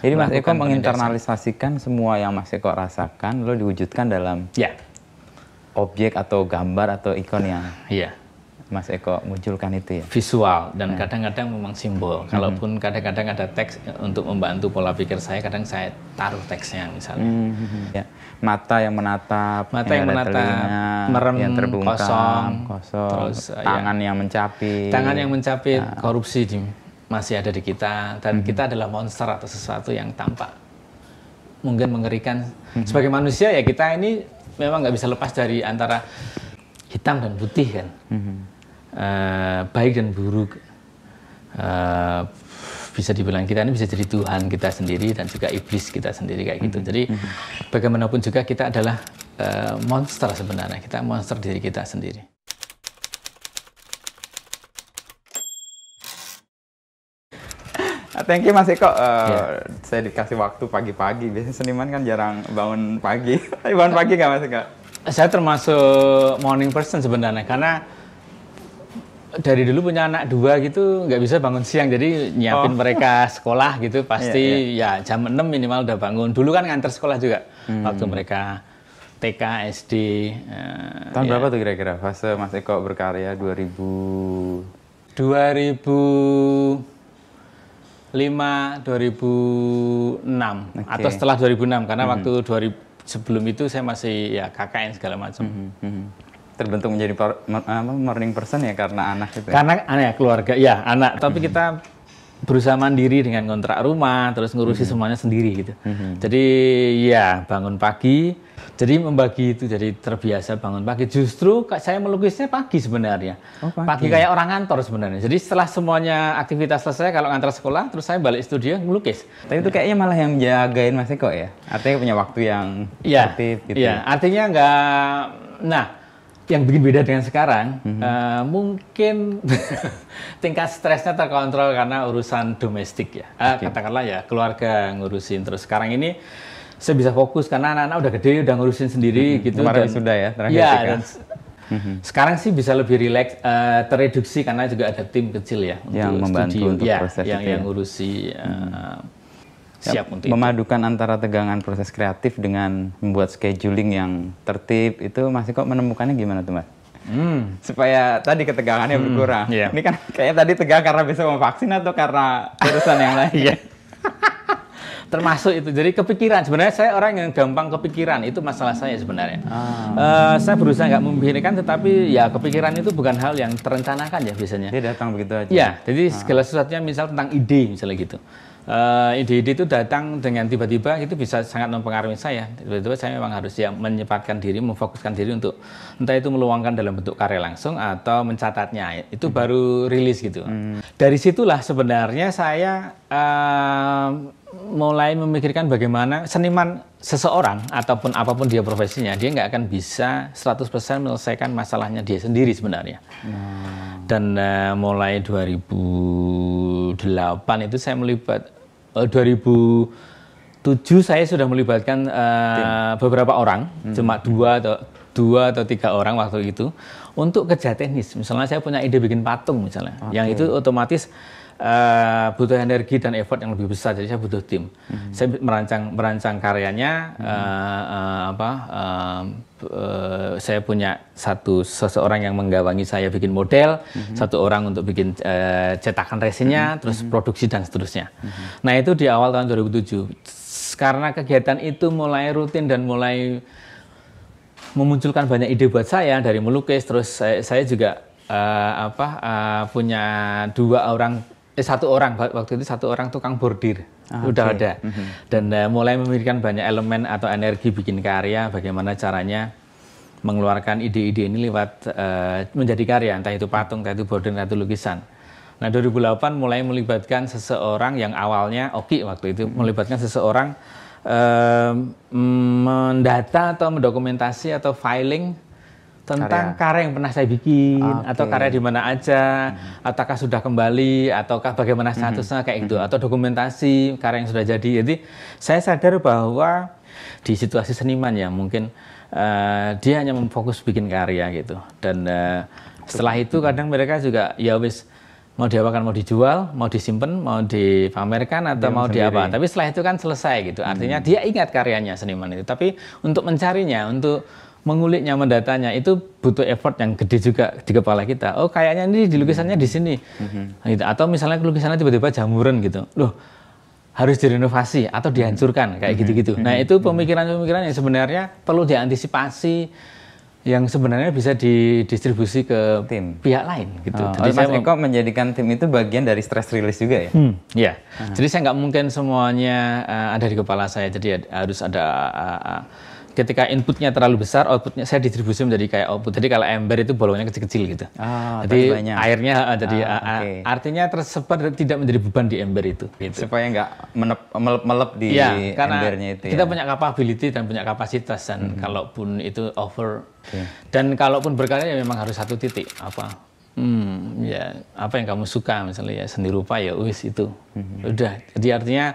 Jadi Mas Eko kan menginternalisasikan semua yang Mas Eko rasakan, lo diwujudkan dalam ya. objek atau gambar atau ikon yang ya. Mas Eko munculkan itu ya. Visual dan nah. kadang-kadang ya. memang simbol. Hmm. Kalaupun kadang-kadang ada teks untuk membantu pola pikir saya, kadang saya taruh teksnya misalnya. Hmm. Ya. Mata yang menatap, mata yang, yang menatap, telinga, merem yang terbungkam, kosong, kosong, terus tangan ya. yang mencapit, tangan yang mencapit ya. Nah. korupsi di masih ada di kita dan -hmm. kita adalah monster atau sesuatu yang tampak mungkin mengerikan -hmm. sebagai manusia ya kita ini memang nggak bisa lepas dari antara hitam dan putih kan -hmm. uh, baik dan buruk uh, bisa dibilang kita ini bisa jadi Tuhan kita sendiri dan juga iblis kita sendiri kayak gitu. Mhm. Jadi mhm. bagaimanapun juga kita adalah uh, monster sebenarnya. Kita monster diri kita sendiri. Ah, thank you Mas Eko. Uh, eh, yeah. Saya dikasih waktu pagi-pagi. Biasanya seniman kan jarang bangun pagi. bangun pagi nggak Mas Eko? Saya termasuk morning person sebenarnya karena dari dulu punya anak dua gitu nggak bisa bangun siang jadi nyiapin oh. mereka sekolah gitu iya, pasti yeah, yeah. ya jam 6 minimal udah bangun dulu kan nganter sekolah juga hmm. waktu mereka TK SD uh, eh, tahun ya. berapa tuh kira-kira fase Mas Eko berkarya 2000 2000 5 2006 okay. atau setelah 2006 karena mm -hmm. waktu 2000 sebelum itu saya masih ya KKN segala macam. Mm -hmm. Terbentuk menjadi per, morning person ya karena anak itu. Ya? Karena anak ah, ya, keluarga ya anak. Tapi mm -hmm. kita berusaha mandiri dengan kontrak rumah, terus ngurusi hmm. semuanya sendiri gitu. Hmm. Jadi ya bangun pagi, jadi membagi itu jadi terbiasa bangun pagi. Justru saya melukisnya pagi sebenarnya, oh, pagi. pagi kayak orang kantor sebenarnya. Jadi setelah semuanya aktivitas selesai, kalau ngantar sekolah, terus saya balik studio melukis. Tapi itu kayaknya malah yang jagain Mas Eko ya, artinya punya waktu yang ya, gitu. Iya, ya? artinya nggak, nah yang bikin beda dengan sekarang mm-hmm. uh, mungkin tingkat stresnya terkontrol karena urusan domestik ya uh, eh, okay. katakanlah ya keluarga ngurusin terus sekarang ini saya bisa fokus karena anak-anak udah gede udah ngurusin sendiri mm-hmm. gitu kemarin dan, sudah ya terakhir ya, mm-hmm. sekarang sih bisa lebih rileks uh, tereduksi karena juga ada tim kecil ya yang untuk membantu studio, untuk ya, proses yang, itu yang ya. ngurusi uh, mm-hmm siap ya, untuk memadukan itu. antara tegangan proses kreatif dengan membuat scheduling yang tertib itu masih kok menemukannya gimana tuh mbak Hmm. supaya tadi ketegangannya hmm. berkurang. Yeah. Ini kan kayaknya tadi tegang karena bisa mau vaksin atau karena urusan yang lain. Yeah. Termasuk itu. Jadi kepikiran. Sebenarnya saya orang yang gampang kepikiran. Itu masalah saya sebenarnya. Ah. Uh, saya berusaha nggak membiarkan, tetapi ya kepikiran itu bukan hal yang terencanakan ya biasanya. Dia datang begitu aja. Ya. Jadi ah. segala sesuatunya misal tentang ide misalnya gitu ide eh, ide-ide itu datang dengan tiba-tiba itu bisa sangat mempengaruhi saya. Tiba-tiba saya memang harus ya menyempatkan diri, memfokuskan diri untuk entah itu meluangkan dalam bentuk karya langsung atau mencatatnya. Itu hmm. baru rilis gitu. Hmm. Dari situlah sebenarnya saya uh, mulai memikirkan bagaimana seniman seseorang ataupun apapun dia profesinya, dia nggak akan bisa 100% menyelesaikan masalahnya dia sendiri sebenarnya. Hmm. Dan uh, mulai 2008 itu saya melibat eh, uh, 2007 saya sudah melibatkan uh, beberapa orang, hmm. cuma dua atau dua atau tiga orang waktu itu untuk kerja teknis. Misalnya saya punya ide bikin patung misalnya, okay. yang itu otomatis uh, butuh energi dan effort yang lebih besar. Jadi saya butuh tim. Hmm. Saya merancang merancang karyanya hmm. uh, uh, apa uh, uh, saya punya satu seseorang yang menggawangi saya bikin model, hmm. satu orang untuk bikin uh, cetakan resinnya, hmm. terus hmm. produksi dan seterusnya. Hmm. Nah, itu di awal tahun 2007. Karena kegiatan itu mulai rutin dan mulai memunculkan banyak ide buat saya dari melukis terus saya, saya juga uh, apa uh, punya dua orang eh, satu orang waktu itu satu orang tukang bordir ah, udah okay. ada mm-hmm. dan uh, mulai memberikan banyak elemen atau energi bikin karya bagaimana caranya mengeluarkan ide-ide ini lewat uh, menjadi karya entah itu patung entah itu bordir entah itu lukisan nah 2008 mulai melibatkan seseorang yang awalnya Oki waktu itu mm-hmm. melibatkan seseorang uh, mendata atau mendokumentasi atau filing tentang karya, karya yang pernah saya bikin okay. atau karya di mana aja, hmm. ataukah sudah kembali ataukah bagaimana hmm. statusnya hmm. kayak gitu hmm. atau dokumentasi karya yang sudah jadi. Jadi saya sadar bahwa di situasi seniman ya mungkin uh, dia hanya memfokus bikin karya gitu dan uh, setelah itu hmm. kadang mereka juga ya wis mau diapakan mau dijual mau disimpan mau dipamerkan atau mau sendiri. diapa tapi setelah itu kan selesai gitu artinya hmm. dia ingat karyanya seniman itu tapi untuk mencarinya untuk menguliknya, mendatanya itu butuh effort yang gede juga di kepala kita. Oh, kayaknya ini di lukisannya di sini. Mm-hmm. Gitu. Atau misalnya lukisannya tiba-tiba jamuran gitu. Loh, harus direnovasi atau dihancurkan kayak mhm. gitu-gitu. Mm-hmm. Nah, mhm. itu mhm. pemikiran-pemikiran yang sebenarnya perlu diantisipasi yang sebenarnya bisa didistribusi ke tim pihak lain gitu. Oh, Jadi Mas saya Eko menjadikan tim itu bagian dari stress release juga ya? Hmm, ya. Uh-huh. Jadi saya nggak mungkin semuanya uh, ada di kepala saya. Jadi eh, harus ada uh, uh, ketika inputnya terlalu besar, outputnya saya distribusi menjadi kayak output. Jadi kalau ember itu bolongnya kecil-kecil gitu. Ah, jadi banyak. airnya ah, jadi ah, ah, ah okay. artinya tersebar tidak menjadi beban di ember itu. Gitu. Supaya nggak melep-melep di ya, embernya itu. Kita ya. punya capability dan punya kapasitas dan -hmm. kalaupun itu over okay. dan kalaupun berkarya ya memang harus satu titik apa hmm ya apa yang kamu suka misalnya ya seni rupa ya wis itu -hmm. udah jadi artinya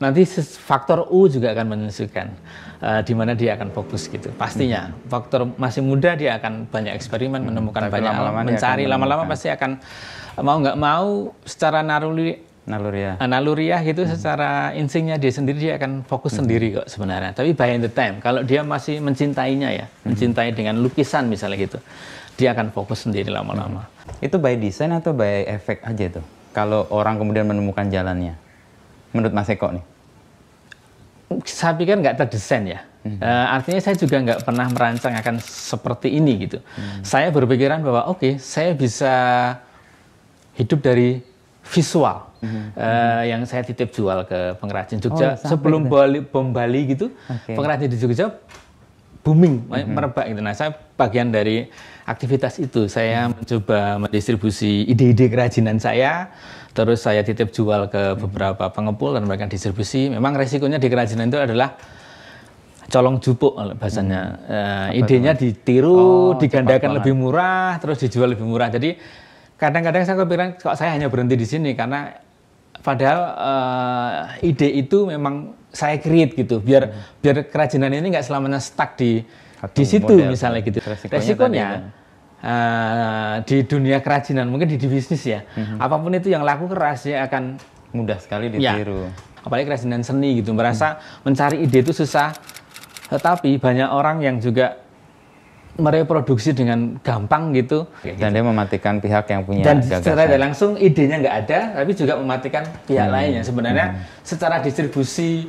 nanti faktor U juga akan menentukan uh, eh, di mana dia akan fokus gitu. Pastinya hmm. faktor masih muda dia akan banyak eksperimen, hmm. menemukan Tapi banyak lama -lama mencari lama-lama pasti akan eh, mau nggak mau secara naluri, naluriah. Eh, naluriah itu hmm. secara instingnya dia sendiri dia akan fokus hmm. sendiri kok sebenarnya. Tapi by the time kalau dia masih mencintainya ya, hmm. mencintai dengan lukisan misalnya gitu, dia akan fokus sendiri lama-lama. Hmm. Itu by design atau by efek aja tuh? Kalau orang kemudian menemukan jalannya? menurut Mas Eko nih? Saya pikir nggak terdesain ya. Hmm. Uh, artinya saya juga nggak pernah merancang akan seperti ini gitu. Hmm. Saya berpikiran bahwa oke okay, saya bisa hidup dari visual hmm. uh, yang saya titip jual ke pengrajin Jogja oh, sebelum Bali, bom Bali gitu. Okay. Pengrajin di Jogja booming hmm. merebak gitu. Nah saya bagian dari aktivitas itu saya hmm. mencoba mendistribusi ide-ide kerajinan saya terus saya titip jual ke beberapa pengepul dan mereka distribusi. Memang resikonya di kerajinan itu adalah colong jupuk bahasanya. Hmm. Uh, idenya ditiru, oh, digandakan lebih murah, terus dijual lebih murah. Jadi kadang-kadang saya kepikiran kok saya hanya berhenti di sini karena padahal uh, ide itu memang saya create gitu. Biar hmm. biar kerajinan ini nggak selamanya stuck di Satu di situ model. misalnya gitu. Resikonya, Resikonya kan uh, di dunia kerajinan mungkin di, di bisnis ya mm-hmm. apapun itu yang laku keras ya akan mudah sekali ya. ditiru ya, apalagi kerajinan seni gitu merasa mm mencari ide itu susah tetapi banyak orang yang juga mereproduksi dengan gampang gitu dan dia mematikan pihak yang punya dan gagasan. secara tidak langsung idenya nggak ada tapi juga mematikan pihak hmm. lainnya sebenarnya hmm. secara distribusi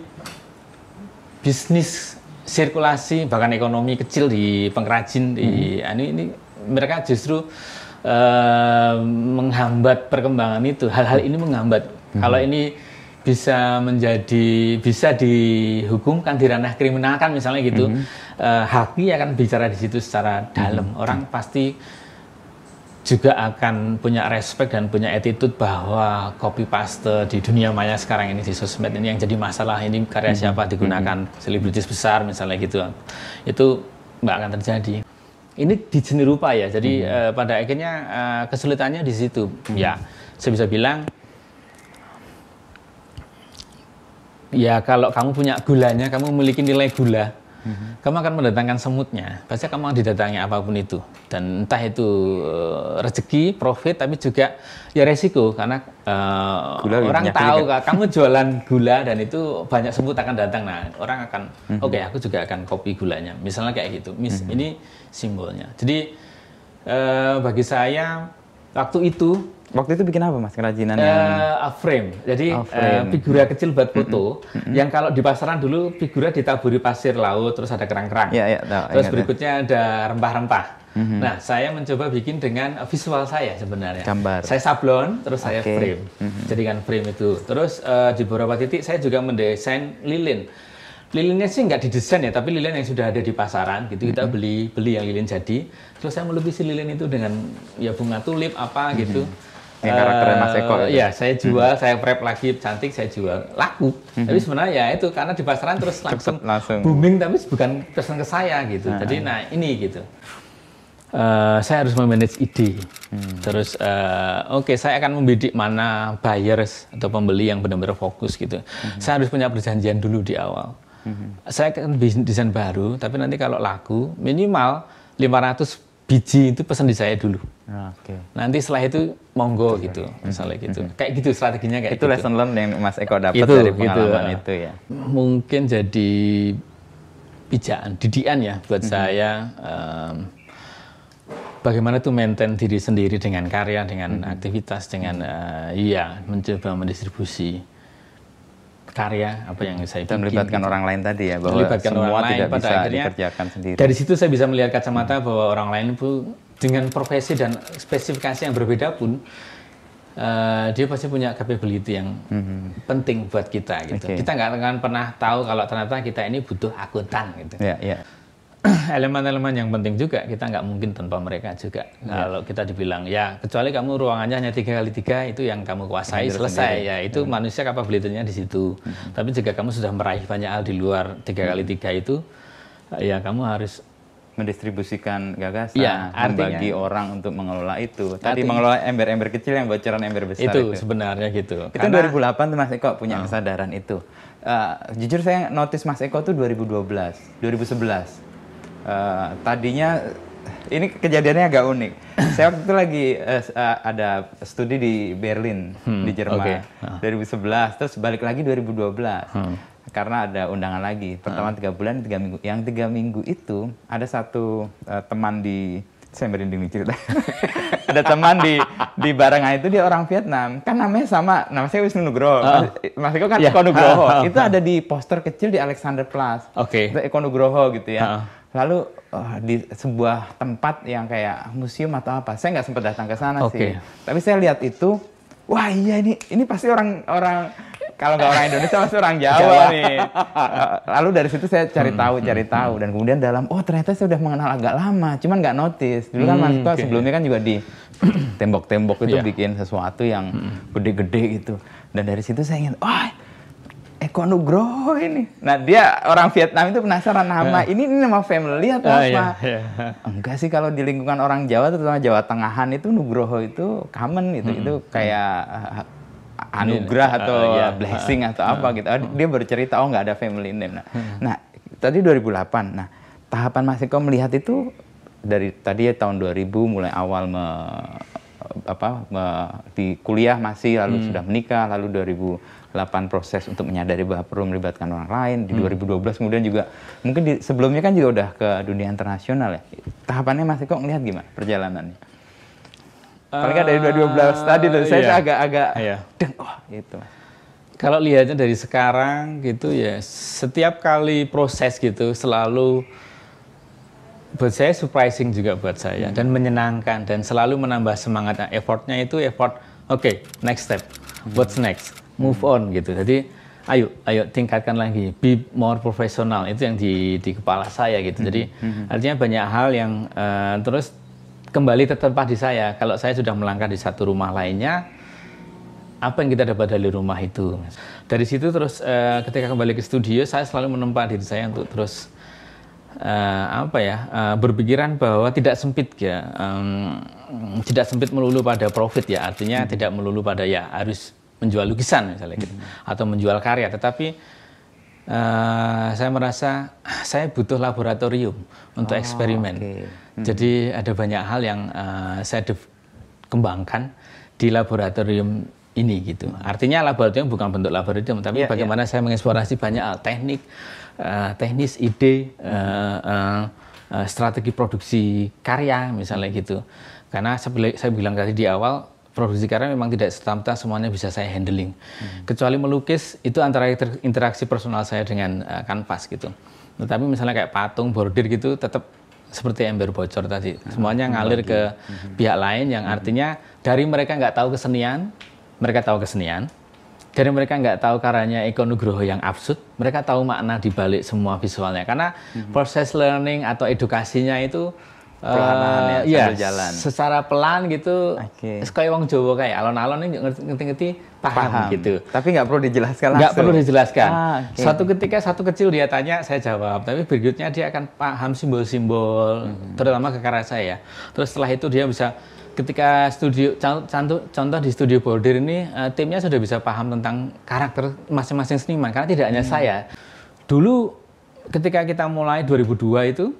bisnis sirkulasi bahkan ekonomi kecil di pengrajin hmm. di anu ini ini mereka justru uh, menghambat perkembangan itu. Hal-hal ini menghambat. Hmm. Kalau ini bisa menjadi bisa dihukumkan di ranah kriminal kan misalnya gitu mm -hmm. uh, haki akan bicara di situ secara dalam mm -hmm. orang pasti juga akan punya respect dan punya attitude bahwa copy paste di dunia maya sekarang ini di sosmed ini yang jadi masalah ini karya hmm. siapa digunakan hmm. selebritis besar misalnya gitu itu nggak akan terjadi ini di jenis rupa ya. Jadi hmm. uh, pada akhirnya uh, kesulitannya di situ. Hmm. Ya, saya bisa bilang ya kalau kamu punya gulanya, kamu memiliki nilai gula, hmm. kamu akan mendatangkan semutnya. Pasti kamu akan didatangi apapun itu. Dan entah itu uh, rezeki, profit, tapi juga ya resiko karena uh, gula orang tahu kan? kamu jualan gula dan itu banyak semut akan datang. Nah, orang akan hmm. oke, okay, aku juga akan kopi gulanya. Misalnya kayak gitu. Mis hmm. ini simbolnya. Jadi eh, bagi saya waktu itu Waktu itu bikin apa mas kerajinan uh, yang? A frame, jadi oh, frame. Uh, figura kecil buat foto. Mm -hmm. Yang kalau di pasaran dulu figura ditaburi pasir laut, terus ada kerang-kerang. Yeah, yeah, no, terus berikutnya that. Ya. ada rempah-rempah. Mm -hmm. Nah, saya mencoba bikin dengan visual saya sebenarnya. Gambar. Saya sablon, terus okay. saya frame. Mm -hmm. Jadikan frame itu. Terus uh, di beberapa titik saya juga mendesain lilin lilinnya sih nggak didesain ya, tapi lilin yang sudah ada di pasaran gitu kita -hmm. beli beli yang lilin jadi. Terus saya melukisi lilin itu dengan ya bunga tulip apa gitu. Yang karakternya Mas Eko. Uh, ya, iya, saya jual, hmm. saya prep lagi cantik, saya jual laku. Hmm. Tapi sebenarnya ya itu karena di pasaran terus langsung, langsung. booming, tapi bukan pesan ke saya gitu. Hmm. Jadi nah ini gitu. Uh, saya harus memanage ide. Hmm. Terus, uh, oke, okay, saya akan membidik mana buyers atau pembeli yang benar-benar fokus gitu. Hmm. Saya harus punya perjanjian dulu di awal hmm. saya kan desain baru tapi nanti kalau laku minimal 500 biji itu pesan di saya dulu okay. nanti setelah itu monggo okay. gitu misalnya hmm. gitu hmm. kayak gitu strateginya kayak itu gitu. lesson learn yang Mas Eko dapat dari pengalaman gitu. itu ya mungkin jadi pijakan, didian ya buat hmm. saya um, bagaimana tuh maintain diri sendiri dengan karya, dengan hmm. aktivitas, dengan uh, iya mencoba mendistribusi karya apa yang saya dan melibatkan gitu. orang lain tadi ya bahwa melibatkan semua orang tidak pada bisa akhirnya, dikerjakan sendiri dari situ saya bisa melihat kacamata hmm. bahwa orang lain pun dengan profesi dan spesifikasi yang berbeda pun uh, dia pasti punya capability yang hmm. penting buat kita gitu okay. kita nggak akan pernah tahu kalau ternyata kita ini butuh akuntan gitu yeah, yeah. elemen-elemen yang penting juga kita nggak mungkin tanpa mereka juga ya. kalau kita dibilang ya kecuali kamu ruangannya hanya tiga kali tiga itu yang kamu kuasai selesai sendiri. ya itu ya. manusia kapabilitasnya di situ hmm. tapi jika kamu sudah meraih banyak hal di luar tiga kali hmm. tiga itu ya kamu harus mendistribusikan gagasan, ya, artinya, membagi orang untuk mengelola itu. Tadi artinya, mengelola ember-ember kecil yang bocoran ember besar itu. Itu sebenarnya gitu. Itu Karena, 2008 tuh Mas Eko punya oh. kesadaran itu. Uh, jujur saya notice Mas Eko tuh 2012, 2011 uh, tadinya ini kejadiannya agak unik. Saya waktu itu lagi uh, ada studi di Berlin hmm, di Jerman okay. Uh. 2011 terus balik lagi 2012 hmm. karena ada undangan lagi. Pertama ah. tiga bulan tiga minggu. Yang tiga minggu itu ada satu uh, teman di saya merinding nih cerita. ada teman di di Barangan itu dia orang Vietnam. Kan namanya sama, nama saya Wisnu Nugroho. Uh, Mas, Eko kan yeah. Eko Nugroho. Uh, itu ada di poster kecil di Alexander Plus. Oke. Okay. Eko Nugroho gitu ya. uh. Lalu uh, di sebuah tempat yang kayak museum atau apa. Saya nggak sempat datang ke sana okay. sih. Tapi saya lihat itu, wah iya ini ini pasti orang orang kalau nggak orang Indonesia pasti orang Jawa, nih. Eh, lalu dari situ saya cari tahu, cari tahu, dan kemudian dalam, oh ternyata saya sudah mengenal agak lama, cuman nggak notice. Dulu kan hmm, Mas okay. sebelumnya kan juga di tembok-tembok itu yeah. bikin sesuatu yang hmm. gede-gede hmm. gitu. Dan dari situ saya ingin, wah. Oh, Eko Nugroho ini. Nah dia orang Vietnam itu penasaran nama yeah. ini, ini nama family atau uh, oh, apa? Yeah, yeah. Enggak sih kalau di lingkungan orang Jawa terutama Jawa Tengahan itu Nugroho itu common gitu, hmm. itu kayak hmm. Eh, anugerah iya. atau uh, yeah. Iya. blessing atau uh, apa ah. gitu. Oh, dia bercerita oh nggak ada family name. Nah, hmm. nah tadi 2008. Nah, tahapan Mas Eko melihat itu dari tadi ya tahun 2000 mulai awal me, apa me, di kuliah masih lalu hmm. sudah menikah lalu 2008 proses untuk menyadari bahwa perlu melibatkan orang lain di hmm. 2012 kemudian juga mungkin di, sebelumnya kan juga udah ke dunia internasional ya tahapannya masih kok ngelihat gimana perjalanannya Paling uh, dari belas eh, tadi tuh, saya iya. agak-agak iya. deng, wah gitu. Kalau lihatnya dari sekarang gitu ya, setiap kali proses gitu selalu buat saya surprising juga buat saya hmm. dan menyenangkan dan selalu menambah semangat. Nah, effortnya itu effort, oke okay, next step, hmm. what's next, move hmm. on gitu. Jadi ayo ayo tingkatkan lagi, be more professional itu yang di di kepala saya gitu. Hmm. Jadi hmm. artinya banyak hal yang uh, terus kembali tempat di saya. Kalau saya sudah melangkah di satu rumah lainnya, apa yang kita dapat dari rumah itu? Dari situ terus uh, ketika kembali ke studio, saya selalu menempa diri saya untuk terus uh, apa ya uh, berpikiran bahwa tidak sempit ya, um, tidak sempit melulu pada profit ya. Artinya hmm. tidak melulu pada ya harus menjual lukisan misalnya gitu, hmm. atau menjual karya. Tetapi Uh, saya merasa ah, saya butuh laboratorium untuk oh, eksperimen. Okay. Hmm. Jadi ada banyak hal yang uh, saya kembangkan di laboratorium ini gitu. Hmm. Artinya laboratorium bukan bentuk laboratorium, tapi yeah, iya. bagaimana yeah. saya mengeksplorasi banyak hal teknik, uh, teknis, ide, uh, uh, strategi produksi karya misalnya gitu. Karena saya, saya bilang tadi di awal produksi karya memang tidak setamta semuanya bisa saya handling. Hmm. Kecuali melukis itu antara interaksi personal saya dengan uh, kanvas gitu. Tetapi misalnya kayak patung, bordir gitu tetap seperti ember bocor tadi. Ah, Semuanya ngalir ke mhm. pihak lain yang mhm. artinya dari mereka nggak tahu kesenian, mereka tahu kesenian. Dari mereka nggak tahu karanya Eko Nugroho yang absurd, mereka tahu makna dibalik semua visualnya. Karena mhm. proses learning atau edukasinya itu uh, ya, eh, iya, jalan. Secara pelan gitu. Oke. Okay. wong Jawa kayak alon-alon ini ngerti-ngerti paham, paham gitu. Tapi nggak perlu dijelaskan langsung. Nggak perlu dijelaskan. Ah, okay. Satu ketika satu kecil dia tanya, saya jawab. Tapi berikutnya dia akan paham simbol-simbol, mm-hmm. terutama ke karya saya. Ya. Terus setelah itu dia bisa ketika studio contoh contoh di studio Bordir ini eh, timnya sudah bisa paham tentang karakter masing-masing seniman karena tidak hanya hmm. saya. Dulu ketika kita mulai 2002 itu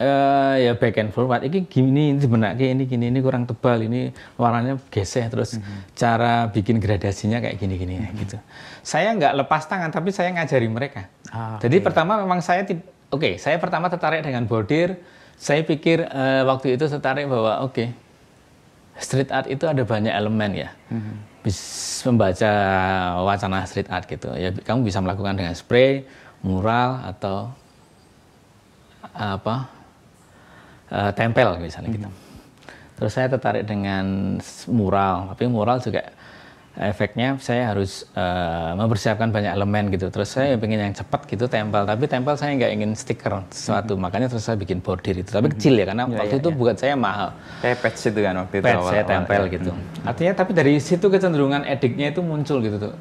uh, ya back and forward ini gini ini sebenarnya ini gini ini kurang tebal ini warnanya geser terus mm -hmm. cara bikin gradasinya kayak gini gini mm -hmm. gitu saya nggak lepas tangan tapi saya ngajari mereka ah, jadi okay. pertama memang saya oke okay, saya pertama tertarik dengan bordir saya pikir uh, waktu itu tertarik bahwa oke okay, street art itu ada banyak elemen ya mm -hmm. membaca wacana street art gitu ya kamu bisa melakukan dengan spray mural atau apa uh, tempel misalnya gitu. hmm. Terus saya tertarik dengan mural, tapi mural juga efeknya saya harus uh, mempersiapkan banyak elemen gitu. Terus saya ingin hmm. yang cepat gitu tempel, tapi tempel saya nggak ingin stiker sesuatu. -hmm. Makanya terus saya bikin bordir itu, tapi -hmm. kecil ya karena ya, waktu ya, itu ya. bukan saya mahal. Kayak patch itu kan waktu itu. Patch awal, saya tempel awal, ya. gitu. Hmm. Artinya tapi dari situ kecenderungan ediknya itu muncul gitu tuh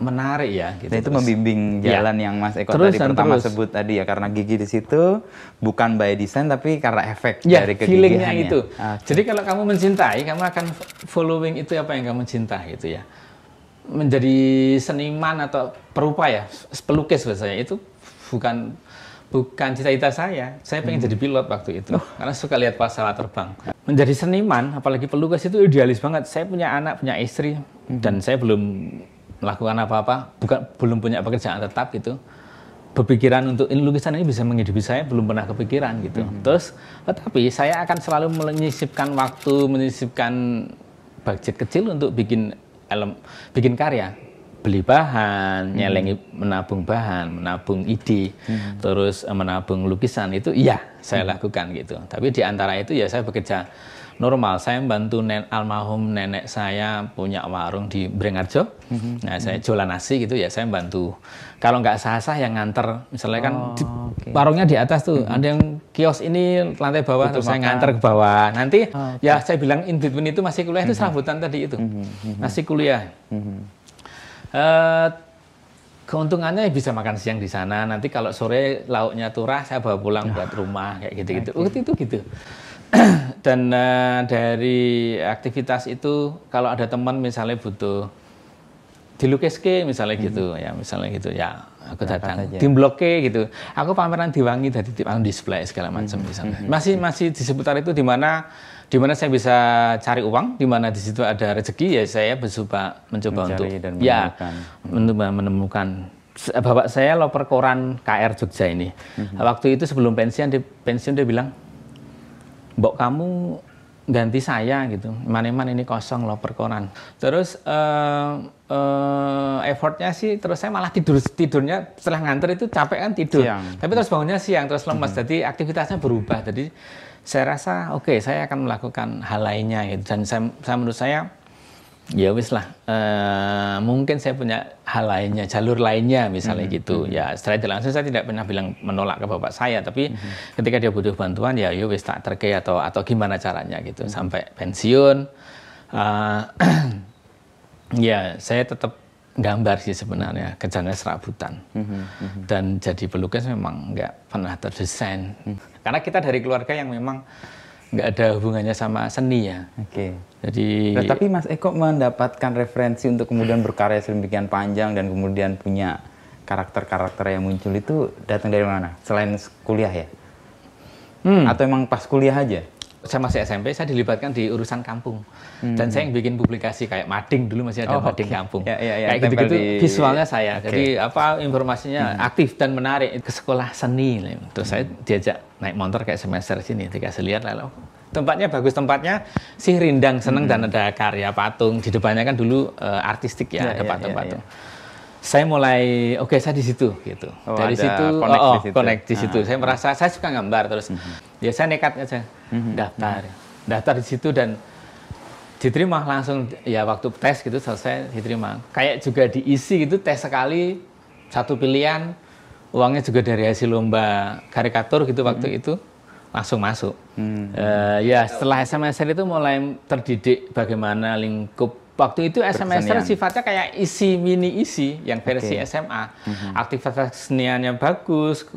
menarik ya. Gitu. Nah, itu terus. membimbing ya, jalan ya. yang Mas Eko terus tadi pertama terus. sebut tadi ya karena gigi di situ bukan by design tapi karena efek ya, dari kegigihannya. itu. Ah, okay. Jadi kalau kamu mencintai, kamu akan following itu apa yang kamu cinta gitu ya. Menjadi seniman atau perupa ya, pelukis biasanya itu bukan bukan cita-cita saya. Saya pengen hmm. jadi pilot waktu itu oh. karena suka lihat pesawat terbang. Menjadi seniman, apalagi pelukis itu idealis banget. Saya punya anak, punya istri, hmm. dan saya belum melakukan apa-apa, bukan belum punya pekerjaan tetap gitu. Berpikiran untuk ini lukisan ini bisa menghidupi saya belum pernah kepikiran gitu. Mm -hmm. Terus tetapi saya akan selalu menyisipkan waktu, menyisipkan budget kecil untuk bikin elem, bikin karya beli bahan, hmm. nyelengi menabung bahan, menabung ide, hmm. terus eh, menabung lukisan itu iya saya hmm. lakukan gitu. Tapi di antara itu ya saya bekerja normal. Saya membantu nen, almarhum nenek saya punya warung di Brengarjo. Mm-hmm. Nah, saya jualan nasi gitu ya, saya membantu. Kalau nggak sah-sah yang nganter, misalnya kan oh, kan di, okay. warungnya di atas tuh, mm-hmm. ada yang kios ini lantai bawah, Betul terus makan. saya nganter ke bawah. Nanti oh, ah, okay. ya saya bilang in between itu masih kuliah mm-hmm. itu mhm. serabutan tadi itu, mm-hmm. Mhm. nasi kuliah. Mm-hmm. Uh, keuntungannya ya bisa makan siang di sana. Nanti kalau sore lauknya turah saya bawa pulang nah, buat rumah kayak gitu-gitu. Waktu Uh, itu gitu. dan uh, dari aktivitas itu kalau ada teman misalnya butuh dilukis ke misalnya hmm. gitu ya misalnya gitu ya aku datang tim gitu aku pameran diwangi dari tim display segala mhm. macam hmm. misalnya mhm. masih masih di seputar itu di mana di mana saya bisa cari uang di mana di situ ada rezeki ya saya mencoba mencoba untuk dan ya, menemukan. ya mhm. mencoba menemukan bapak saya loper koran KR Jogja ini hmm. waktu itu sebelum pensiun di pensiun dia bilang mbok kamu ganti saya gitu Maneman ini kosong loh perkoran terus uh, uh, effortnya sih terus saya malah tidur tidurnya setelah nganter itu capek kan tidur siang. tapi terus bangunnya siang terus lemes hmm. jadi aktivitasnya berubah jadi saya rasa oke okay, saya akan melakukan hal lainnya gitu dan saya, saya menurut saya ya wis lah uh, mungkin saya punya hal lainnya jalur lainnya misalnya -hmm. gitu ya mm-hmm. setelah itu langsung saya tidak pernah bilang menolak ke bapak saya tapi -hmm. ketika dia butuh bantuan ya yo ya wis tak terke atau atau gimana caranya gitu -hmm. sampai pensiun uh, ya saya tetap gambar sih sebenarnya kerjanya serabutan mm -hmm. dan jadi pelukis memang nggak pernah terdesain -hmm. karena kita dari keluarga yang memang nggak ada hubungannya sama seni ya. Oke. Okay. Jadi. Nah, tapi Mas Eko mendapatkan referensi untuk kemudian berkarya sedemikian panjang dan kemudian punya karakter-karakter yang muncul itu datang dari mana? Selain kuliah ya? Hmm. Atau emang pas kuliah aja? saya masih SMP, saya dilibatkan di urusan kampung. Hmm. Dan saya yang bikin publikasi kayak mading dulu masih ada oh, mading okay. kampung. Ya, ya, ya, kayak gitu-gitu di... visualnya saya. Okay. Jadi apa informasinya hmm. aktif dan menarik ke sekolah seni. Terus saya diajak naik motor kayak semester sini. Ketika saya lihat lalu tempatnya bagus tempatnya sih rindang seneng hmm. dan ada karya patung di depannya kan dulu uh, artistik ya, ya ada ya, ya, patung-patung. Ya, ya, ya saya mulai oke okay, saya di situ gitu. Oh, Dari situ connect oh, oh, di situ. connect di situ. Ah. Saya ah. merasa saya suka gambar terus. Mm -hmm. Ya saya nekat aja ya, mm -hmm. daftar. Mm -hmm. Daftar di situ dan diterima langsung ya waktu tes gitu selesai diterima. Kayak juga diisi gitu tes sekali satu pilihan uangnya juga dari hasil lomba karikatur gitu waktu mm -hmm. itu langsung masuk. Mm -hmm. uh, ya setelah SMA itu mulai terdidik bagaimana lingkup Waktu itu SMS kan sifatnya kayak isi mini isi yang versi okay. SMA. Mm -hmm. Aktivitas keseniannya bagus,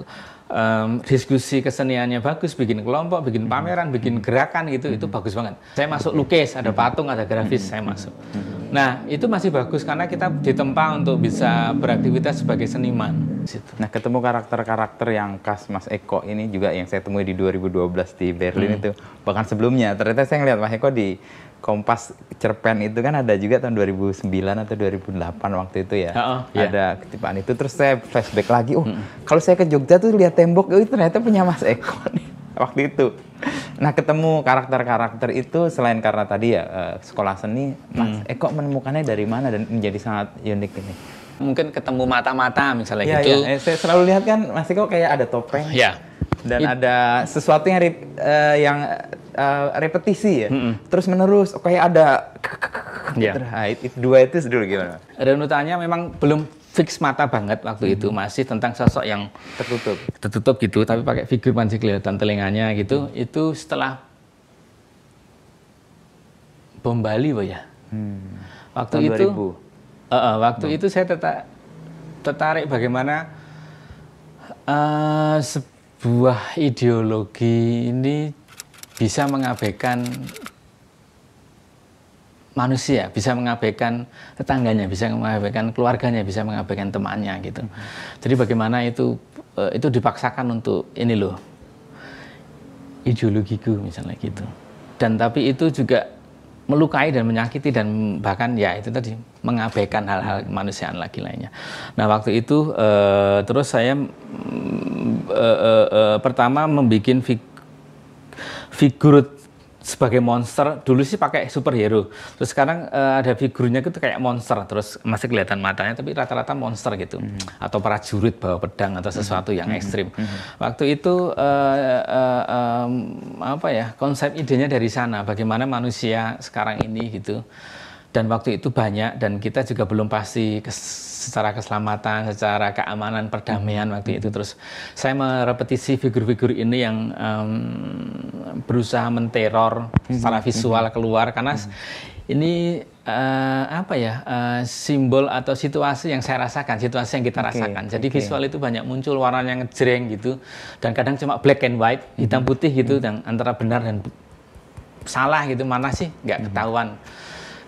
um, diskusi keseniannya bagus, bikin kelompok, bikin mhm. pameran, mm -hmm. bikin mhm. gerakan gitu, mm -hmm. itu mhm. bagus banget. Saya masuk lukis, ada patung, ada grafis, mm -hmm. saya masuk. Mm -hmm. Nah, itu masih bagus karena kita ditempa untuk bisa beraktivitas sebagai seniman. Nah, ketemu karakter-karakter yang khas Mas Eko ini juga yang saya temui di 2012 di Berlin hmm. itu. Bahkan sebelumnya, ternyata saya ngeliat Mas Eko di Kompas cerpen itu kan ada juga tahun 2009 atau 2008 waktu itu ya. Uh-uh, yeah. ketipaan itu terus saya flashback lagi. Oh, kalau saya ke Jogja tuh lihat tembok, oh ternyata punya Mas Eko nih waktu itu. Nah, ketemu karakter-karakter itu selain karena tadi ya eh, sekolah seni, Mas Eko menemukannya dari mana dan menjadi sangat unik ini. Mungkin ketemu mata-mata misalnya yeah, gitu. Yeah. Iya, saya selalu lihat kan Mas Eko kayak ada topeng. Yeah dan It, iya. ada sesuatu yang rep, uh, yang uh, repetisi ya mm -mm. terus menerus kayak ada yeah. Gitu. nah, itu dua itu dulu gimana Renutanya memang belum fix mata banget waktu mm -hmm. itu mm-hmm. masih tentang sosok yang tertutup tertutup gitu tapi pakai figur panci kelihatan telinganya gitu mm. itu setelah bom Bali ya hmm. waktu Tahun itu Uh, uh, waktu hmm. itu saya tetap tertarik bagaimana uh, sebuah ideologi ini bisa mengabaikan manusia, bisa mengabaikan tetangganya, bisa mengabaikan keluarganya, bisa mengabaikan temannya gitu. Jadi bagaimana itu eh, itu dipaksakan untuk ini loh ideologiku misalnya gitu. Dan tapi itu juga melukai dan menyakiti dan bahkan ya itu tadi mengabaikan hal-hal kemanusiaan lagi lainnya. Nah waktu itu uh, terus saya uh, uh, uh, pertama membuat fig figur sebagai monster dulu sih pakai superhero terus sekarang uh, ada figurnya itu kayak monster terus masih kelihatan matanya tapi rata-rata monster gitu mm -hmm. atau prajurit bawa pedang atau hmm. sesuatu mm -hmm. yang ekstrim mm -hmm. waktu itu uh, uh, um, apa ya konsep idenya dari sana bagaimana manusia sekarang ini gitu dan waktu itu banyak dan kita juga belum pasti kes, secara keselamatan, secara keamanan, perdamaian hmm. waktu itu terus saya merepetisi figur-figur ini yang um, berusaha menteror hmm. secara mhm. visual keluar karena hmm. ini uh, apa ya uh, simbol atau situasi yang saya rasakan, situasi yang kita okay, rasakan. Jadi okay. visual itu banyak muncul warna yang ngejreng gitu dan kadang cuma black and white, hitam mhm. putih gitu mhm. dan antara benar dan salah gitu mana sih nggak ketahuan. Mm -hmm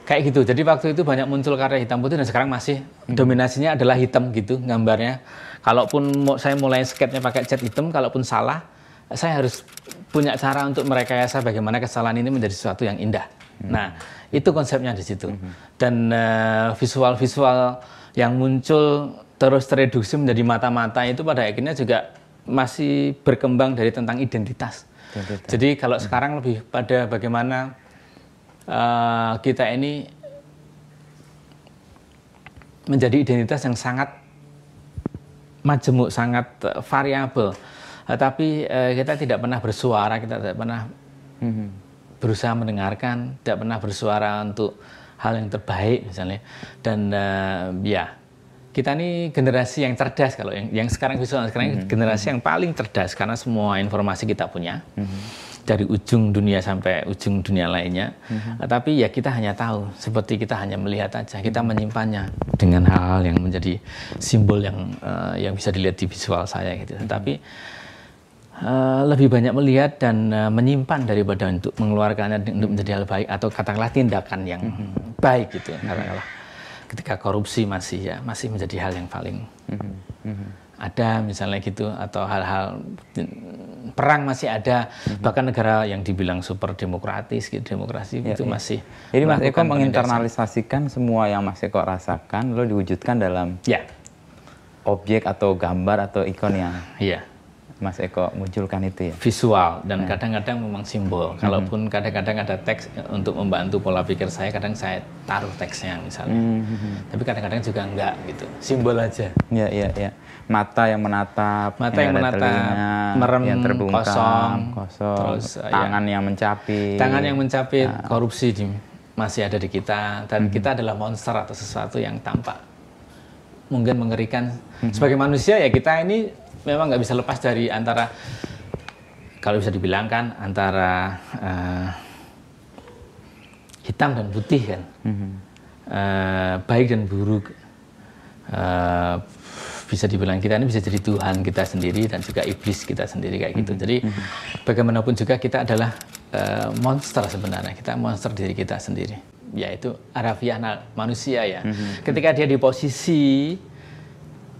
kayak gitu. Jadi waktu itu banyak muncul karya hitam putih dan sekarang masih hmm. dominasinya adalah hitam gitu gambarnya. Kalaupun saya mulai sketnya pakai cat hitam, kalaupun salah, saya harus punya cara untuk merekayasa bagaimana kesalahan ini menjadi sesuatu yang indah. Hmm. Nah, itu konsepnya di situ. Hmm. Dan eh, visual-visual uh, yang muncul terus tereduksi menjadi mata-mata itu pada akhirnya juga masih berkembang dari tentang identitas. identitas. Jadi kalau hmm. sekarang lebih pada bagaimana Eh, kita ini menjadi identitas yang sangat majemuk, sangat eh, variabel. Uh, tapi kita tidak pernah bersuara, kita tidak pernah berusaha mendengarkan, tidak pernah bersuara untuk hal yang terbaik misalnya. Dan uh, ya kita ini generasi yang cerdas kalau yang, yang sekarang visual sekarang mm-hmm. generasi yang paling cerdas karena semua informasi kita punya. Mm-hmm dari ujung dunia sampai ujung dunia lainnya. Mm -hmm. Tapi ya kita hanya tahu, seperti kita hanya melihat aja, kita mhm. menyimpannya dengan hal-hal yang menjadi simbol yang uh, yang bisa dilihat di visual saya gitu. Mm -hmm. Tapi Uh, eh, lebih banyak melihat dan uh, menyimpan daripada untuk mengeluarkannya untuk menjadi hal baik atau katakanlah tindakan yang mm -hmm. baik gitu mhm. katakanlah ketika korupsi masih ya masih menjadi hal yang paling mm -hmm. Mm -hmm ada misalnya gitu atau hal-hal hmm, perang masih ada mm-hmm. bahkan negara yang dibilang super demokratis gitu demokrasi ya, itu ya. masih jadi Mas Eko menginternalisasikan semua yang Mas Eko rasakan lalu diwujudkan dalam ya objek atau gambar atau ikon yang ya Mas Eko munculkan itu ya. Visual dan ya. kadang-kadang hmm. memang simbol. Mm-hmm. Kalaupun kadang-kadang ada teks eh, untuk membantu pola pikir saya, kadang saya taruh teksnya misalnya. hmm Tapi kadang-kadang juga enggak gitu. Simbol aja. Iya, iya, iya. Mata yang menatap, mata yang, yang menatap, telinga, merem yang terbungkam, kosong, kosong. Terus, ya. tangan ya. yang mencapi. Tangan yang mencapi nah. korupsi di, masih ada di kita dan hmm kita adalah monster atau sesuatu yang tampak mungkin mengerikan. Mm-hmm. Sebagai manusia ya kita ini memang nggak bisa lepas dari antara kalau bisa dibilangkan antara uh, hitam dan putih kan, mm-hmm. uh, baik dan buruk. Uh, bisa dibilang kita ini bisa jadi Tuhan kita sendiri dan juga iblis kita sendiri kayak gitu. Mhm. Jadi mhm. bagaimanapun juga kita adalah uh, monster sebenarnya. Kita monster diri kita sendiri. Yaitu arafiah manusia ya. Mhm. Ketika dia di posisi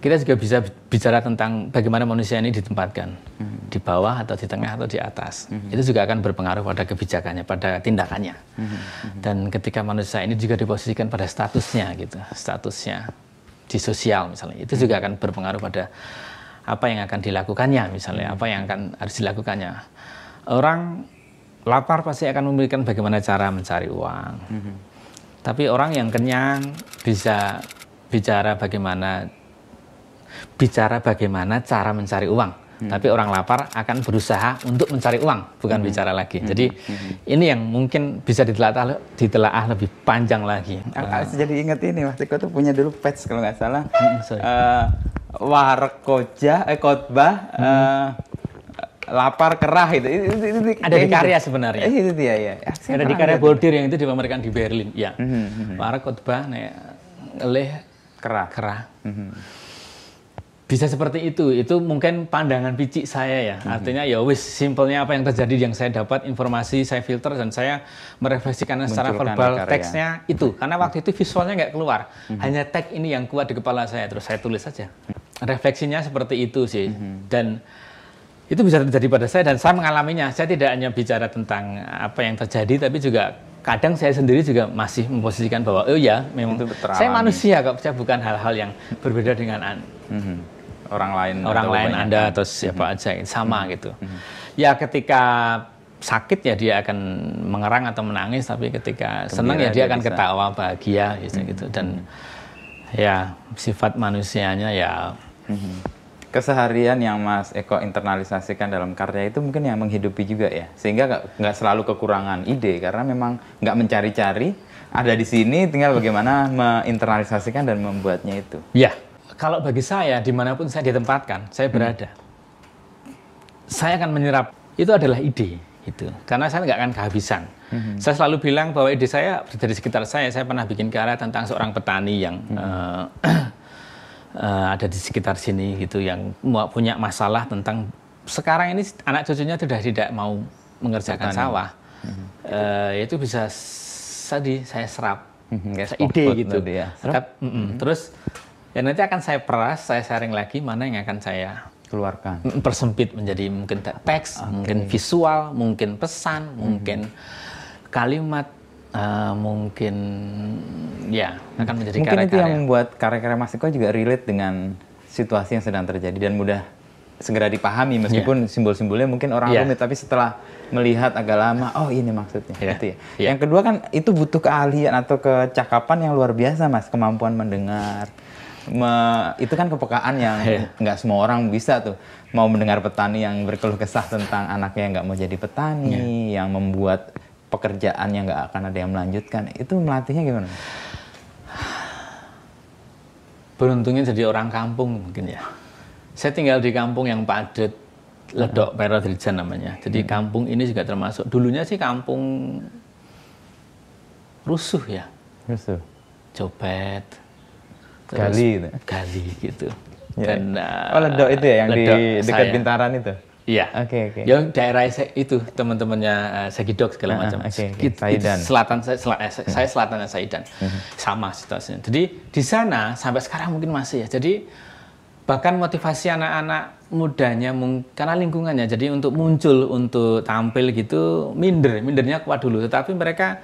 kita juga bisa bicara tentang bagaimana manusia ini ditempatkan hmm. di bawah atau di tengah atau di atas. Hmm. Itu juga akan berpengaruh pada kebijakannya, pada tindakannya. Hmm. Hmm. Dan ketika manusia ini juga diposisikan pada statusnya gitu, statusnya di sosial misalnya, itu juga akan berpengaruh pada apa yang akan dilakukannya misalnya, apa yang akan harus dilakukannya. Orang lapar pasti akan memberikan bagaimana cara mencari uang. Hmm. Tapi orang yang kenyang bisa bicara bagaimana bicara bagaimana cara mencari uang hmm. tapi orang lapar akan berusaha untuk mencari uang, bukan hmm. bicara lagi. Hmm. Jadi hmm. ini yang mungkin bisa ditelaah ditelaah lebih panjang lagi. Aku uh. jadi ingat ini Mas Eko tuh punya dulu pets kalau nggak salah. Hmm, sorry. uh, warkoja, eh khotbah hmm. uh, lapar kerah itu. itu, itu, itu, itu ada di gitu. karya itu. sebenarnya. Eh, itu dia ya. Ah, ada di karya bordir yang itu dipamerkan di Berlin, ya. Hmm. hmm. hmm. Warkotbah, nih oleh kerah. Kerah. Hmm. hmm bisa seperti itu itu mungkin pandangan picik saya ya mhm. artinya ya wis simpelnya apa yang terjadi yang saya dapat informasi saya filter dan saya merefleksikan secara verbal teksnya itu karena waktu itu visualnya nggak keluar hmm hanya teks ini yang kuat di kepala saya terus saya tulis saja refleksinya seperti itu sih hmm dan itu bisa terjadi pada saya dan saya mengalaminya saya tidak hanya bicara tentang apa yang terjadi tapi juga kadang saya sendiri juga masih memposisikan bahwa oh ya memang itu saya manusia kok saya bukan hal-hal yang berbeda dengan an. Mm -hmm orang lain orang lain banyak. anda kan? atau siapa hmm. aja sama hmm. gitu hmm. ya ketika sakit ya dia akan mengerang atau menangis tapi ketika senang ya dia, dia akan bisa. ketawa bahagia gitu hmm. gitu dan mhm. ya sifat manusianya ya hmm. keseharian yang Mas Eko internalisasikan dalam karya itu mungkin yang menghidupi juga ya sehingga nggak selalu kekurangan ide karena memang nggak mencari-cari ada di sini tinggal bagaimana menginternalisasikan dan membuatnya itu ya kalau bagi saya, dimanapun saya ditempatkan, saya hmm. berada, hmm. saya akan menyerap. Itu adalah ide, itu. Karena saya nggak akan kehabisan. Hmm. Saya selalu bilang bahwa ide saya dari sekitar saya. Saya pernah bikin karya tentang seorang petani yang hmm. uh, uh, ada di sekitar sini, gitu, yang punya masalah tentang sekarang ini anak cucunya sudah tidak mau mengerjakan petani. sawah. Hmm. Uh, itu bisa tadi saya serap mm-hmm, ide gitu. ya. Serap? Mm-hmm. Terus Ya nanti akan saya peras, saya sharing lagi mana yang akan saya keluarkan. Persempit menjadi mungkin teks, okay. mungkin visual, mungkin pesan, hmm. mungkin kalimat, uh, mungkin ya akan menjadi mungkin karya-karya. itu yang membuat karya-karya Mas Eko juga relate dengan situasi yang sedang terjadi dan mudah segera dipahami meskipun yeah. simbol-simbolnya mungkin orang yeah. rumit tapi setelah melihat agak lama oh ini maksudnya yeah. gitu ya. Yeah. Yang kedua kan itu butuh keahlian atau kecakapan yang luar biasa Mas, kemampuan mendengar me, itu kan kepekaan yang iya. nggak yeah. semua orang bisa tuh mau mendengar petani yang berkeluh kesah tentang anaknya yang nggak mau jadi petani, yeah. yang membuat pekerjaan yang nggak akan ada yang melanjutkan. Itu melatihnya gimana? Beruntungnya jadi orang kampung mungkin ya. Saya tinggal di kampung yang padat, ledok Perodrijan namanya. Jadi hmm. kampung ini juga termasuk. Dulunya sih kampung rusuh ya. Rusuh. Copet, Terus, gali itu. Gali gitu. Ya. Dan, uh, oh itu ya yang Ledok di dekat Bintaran itu? Iya. Oke okay, oke. Okay. Yang daerah itu teman-temannya uh, Sagidok segala uh, macam. Oke. Okay, okay. Gitu. Saidan. Selatan saya, sel, eh, hmm. selatan Saidan. Hmm. Sama situasinya. Jadi di sana sampai sekarang mungkin masih ya. Jadi bahkan motivasi anak-anak mudanya karena lingkungannya jadi untuk muncul untuk tampil gitu minder mindernya kuat dulu tetapi mereka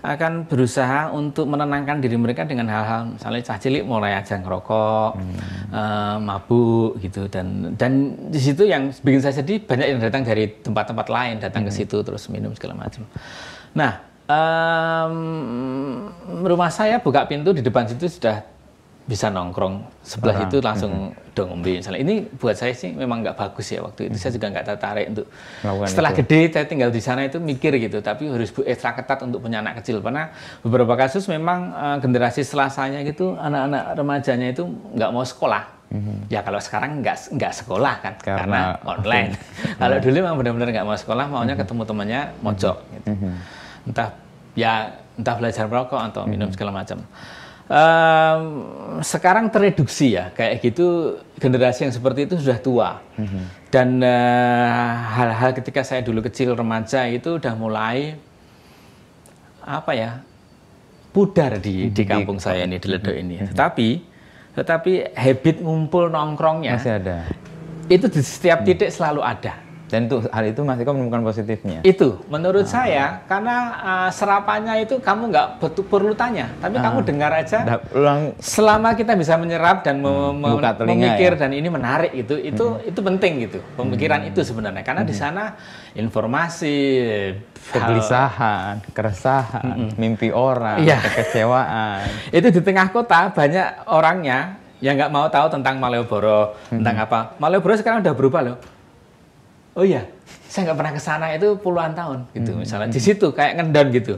akan berusaha untuk menenangkan diri mereka dengan hal-hal misalnya cah cilik mulai aja ngerokok, hmm. uh, mabuk gitu dan dan di situ yang bikin saya sedih banyak yang datang dari tempat-tempat lain datang hmm. ke situ terus minum segala macam. Nah, um, rumah saya buka pintu di depan situ sudah bisa nongkrong sebelah Orang. itu langsung hmm. dong umbi misalnya ini buat saya sih memang nggak bagus ya waktu itu hmm. saya juga nggak tertarik untuk Lakukan setelah itu. gede saya tinggal di sana itu mikir gitu tapi harus bu ekstra ketat untuk punya anak kecil karena beberapa kasus memang uh, generasi selasanya gitu anak-anak remajanya itu nggak mau sekolah Mm-hmm. Ya kalau sekarang nggak nggak sekolah kan karena, karena online. kalau dulu memang benar-benar nggak mau sekolah, maunya mm-hmm. ketemu temannya mojok. Gitu. Mm-hmm. Entah ya entah belajar merokok atau minum mm-hmm. segala macam um, sekarang tereduksi ya kayak gitu generasi yang seperti itu sudah tua mm-hmm. dan eh, hal-hal uh, ketika saya dulu kecil remaja itu udah mulai apa ya pudar di mm-hmm. di kampung saya ini di mhm. Ledo ini mm-hmm. tetapi tetapi habit ngumpul nongkrongnya masih ada itu di setiap hmm. titik mm -hmm. selalu ada dan itu hal itu masih kau menemukan positifnya. Itu menurut ah. saya karena uh, serapannya itu kamu nggak betul perlu tanya, tapi ah. kamu dengar aja. Ulang. Selama kita bisa menyerap dan mem hmm. telinga, memikir ya? dan ini menarik itu itu hmm. itu penting gitu pemikiran hmm. itu sebenarnya karena hmm. di sana informasi kegelisahan, keresahan, hmm. hmm. mimpi orang, ya. kekecewaan. itu di tengah kota banyak orangnya yang nggak mau tahu tentang Malioboro, hmm. tentang apa. Malioboro sekarang udah berubah loh oh iya saya nggak pernah ke sana itu puluhan tahun gitu hmm. misalnya di situ kayak ngendon gitu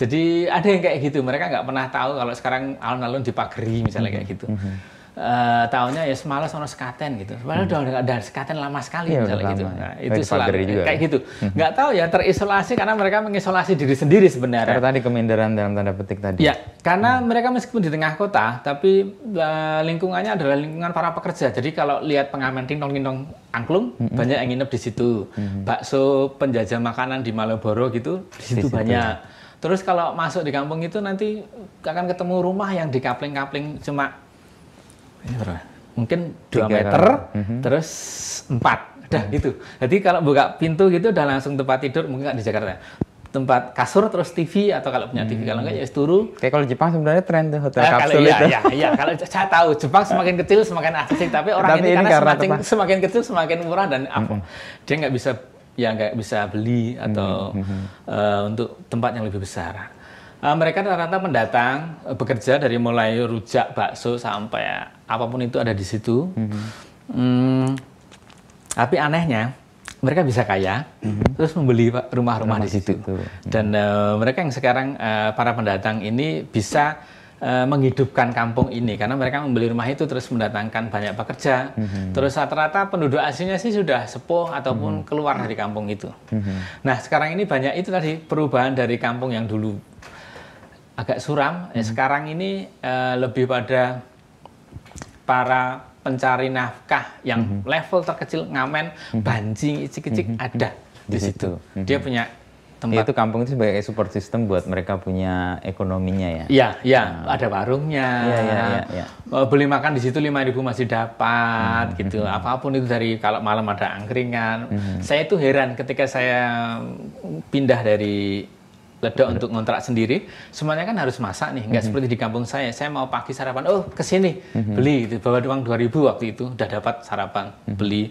jadi ada yang kayak gitu mereka nggak pernah tahu kalau sekarang alun-alun dipageri misalnya hmm. kayak gitu hmm uh, eh, tahunnya ya semalas orang sekaten gitu. Padahal hmm. udah ada sekaten lama sekali iya, gitu. ya, misalnya gitu. Nah, itu selalu juga. kayak ya. gitu. Hmm. Nggak tahu ya terisolasi karena mereka mengisolasi diri sendiri sebenarnya. Karena tadi keminderan dalam tanda petik tadi. Ya, karena hmm. mereka meskipun di tengah kota, tapi uh, lingkungannya adalah lingkungan para pekerja. Jadi kalau lihat pengamen tingdong-tingdong angklung, hmm. banyak yang nginep di situ. Hmm. Bakso penjajah makanan di Malioboro gitu, di situ banyak. Ya. Terus kalau masuk di kampung itu nanti akan ketemu rumah yang dikapling-kapling cuma Iya, mungkin 2 meter, mm terus 4. Udah mm. gitu. Jadi kalau buka pintu gitu udah langsung tempat tidur, mungkin nggak di Jakarta. Tempat kasur terus TV atau kalau punya TV hmm. kalau nggak ya turu. Kayak kalau Jepang sebenarnya tren tuh hotel nah, kapsul kalau, iya, itu. Iya, iya, iya. kalau saya tahu Jepang semakin kecil semakin asik, tapi orang tapi ini, ini karena, karena semakin, semakin kecil semakin murah dan mhm. apa? Dia nggak bisa ya nggak bisa beli atau mm-hmm. uh, untuk tempat yang lebih besar. Uh, mereka rata-rata pendatang uh, bekerja dari mulai rujak bakso sampai apapun itu ada di situ. Mm -hmm. hmm, tapi anehnya mereka bisa kaya, mm -hmm. terus membeli rumah-rumah di situ. Mm -hmm. Dan uh, mereka yang sekarang uh, para pendatang ini bisa uh, menghidupkan kampung ini karena mereka membeli rumah itu terus mendatangkan banyak pekerja. Mm -hmm. Terus rata-rata penduduk aslinya sih sudah sepuh ataupun mm -hmm. keluar dari kampung itu. Mm -hmm. Nah sekarang ini banyak itu tadi perubahan dari kampung yang dulu agak suram. Mm -hmm. sekarang ini uh, lebih pada para pencari nafkah yang mm -hmm. level terkecil ngamen, mm -hmm. banjing, icik-icik mm -hmm. ada mhm. di, di situ. Mm -hmm. Dia punya tempat. Itu kampung itu sebagai support system buat mereka punya ekonominya ya. Iya, iya, nah. ada warungnya. Iya, iya, iya, ya. Beli makan di situ lima ribu masih dapat hmm. gitu. Mhm. Apapun itu dari kalau malam ada angkringan. Hmm. Saya itu heran ketika saya pindah dari ledok untuk ngontrak sendiri semuanya kan harus masak nih nggak -hmm. seperti di kampung saya saya mau pagi sarapan oh kesini mm -hmm. beli bawa uang ribu waktu itu udah dapat sarapan mm -hmm. beli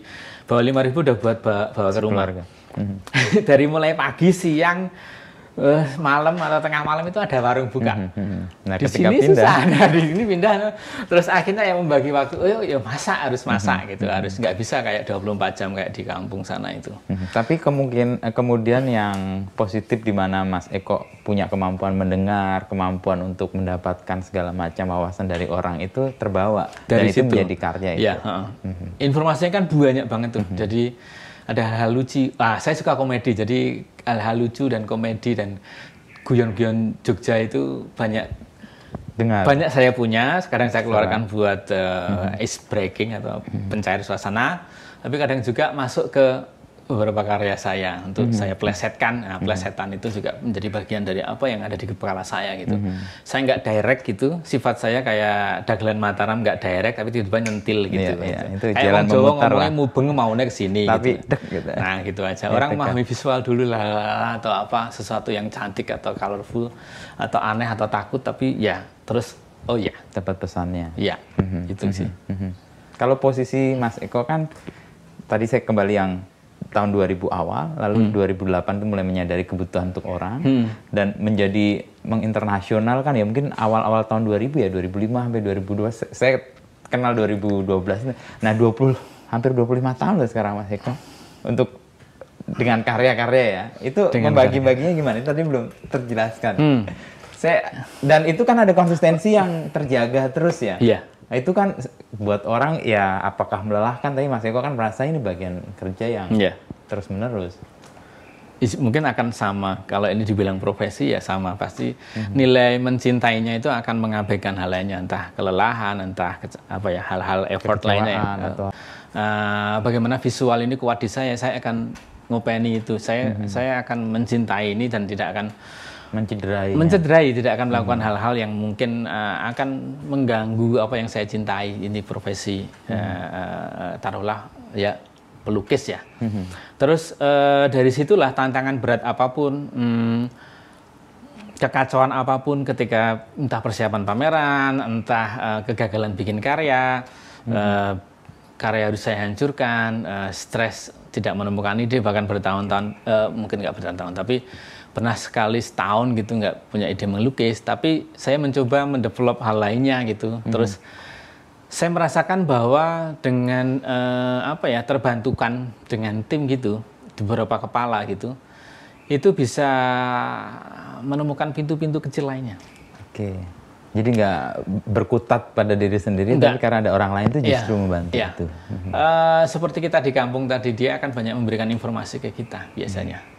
bawa 5000 udah buat bawa, bawa ke rumah -hmm. dari mulai pagi siang Eh, malam atau tengah malam itu ada warung buka. Hmm, hmm, hmm. Nah, di sini pindah. susah, nah, di sini pindah. Terus akhirnya yang membagi waktu, oh ya masak harus masak gitu, harus nggak bisa kayak 24 jam kayak di kampung sana itu. Tapi kemungkin eh, kemudian yang positif di mana Mas Eko punya kemampuan mendengar, kemampuan untuk mendapatkan segala macam wawasan dari orang itu terbawa dari dan situ. itu menjadi karya iya, itu. Ya, uh, informasinya kan banyak banget tuh. Jadi ada hal-hal lucu. Ah, saya suka komedi, jadi hal-hal lucu dan komedi dan guyon-guyon Jogja itu banyak dengar. Banyak saya punya, sekarang saya keluarkan Sekarang. buat uh, -hmm. ice breaking atau -hmm. pencair suasana, tapi kadang juga masuk ke beberapa karya saya untuk mm -hmm. saya plesetkan. Nah, mhm. plesetan mm -hmm. itu juga menjadi bagian dari apa yang ada di kepala saya gitu. Mm -hmm. Saya nggak direct gitu, sifat saya kayak dagelan Mataram nggak direct tapi tiba-tiba nyentil gitu. Yeah, yeah. Itu kayak jalan orang Jawa ngomongnya mubeng maunya ke sini tapi gitu. Dek, gitu. Nah, gitu aja. Ya, orang memahami visual dulu lah atau apa sesuatu yang cantik atau colorful atau aneh atau takut tapi ya terus oh ya dapat pesannya. Iya. Mm -hmm. Itu mm -hmm. sih. Mm -hmm. Kalau posisi Mas Eko kan tadi saya kembali yang tahun 2000 awal, lalu hmm. 2008 itu mulai menyadari kebutuhan untuk orang hmm. dan menjadi menginternasional kan ya mungkin awal-awal tahun 2000 ya 2005 sampai 2002 saya kenal 2012 nah 20 hampir 25 tahun loh sekarang Mas Eko untuk dengan karya-karya ya itu membagi-baginya gimana tadi belum terjelaskan hmm. saya dan itu kan ada konsistensi yang terjaga terus ya iya Nah, itu kan buat orang ya apakah melelahkan tapi Mas Eko kan merasa ini bagian kerja yang yeah. terus menerus. Mungkin akan sama kalau ini dibilang profesi ya sama pasti mm-hmm. nilai mencintainya itu akan mengabaikan hal lainnya entah kelelahan entah apa ya hal-hal effort Kecewaan lainnya. Ya. Atau... Uh, bagaimana visual ini kuat di saya saya akan ngopeni itu saya mm-hmm. saya akan mencintai ini dan tidak akan mencederai mencederai ya? tidak akan melakukan hmm. hal-hal hmm. yang mungkin uh, akan mengganggu apa yang saya cintai ini profesi hmm. uh, taruhlah ya pelukis ya hmm. terus uh, dari situlah tantangan berat apapun hmm, kekacauan apapun ketika entah persiapan pameran entah uh, kegagalan bikin karya hmm. uh, karya harus saya hancurkan uh, stres tidak menemukan ide bahkan bertahun-tahun uh, mungkin nggak bertahun-tahun tapi pernah sekali setahun gitu nggak punya ide melukis tapi saya mencoba mendevelop hal lainnya gitu hmm. terus saya merasakan bahwa dengan eh, apa ya terbantukan dengan tim gitu di beberapa kepala gitu itu bisa menemukan pintu-pintu kecil lainnya. Oke, jadi nggak berkutat pada diri sendiri, Enggak. tapi karena ada orang lain itu justru ya. membantu. Ya. Itu. uh, seperti kita di kampung tadi, dia akan banyak memberikan informasi ke kita biasanya. Hmm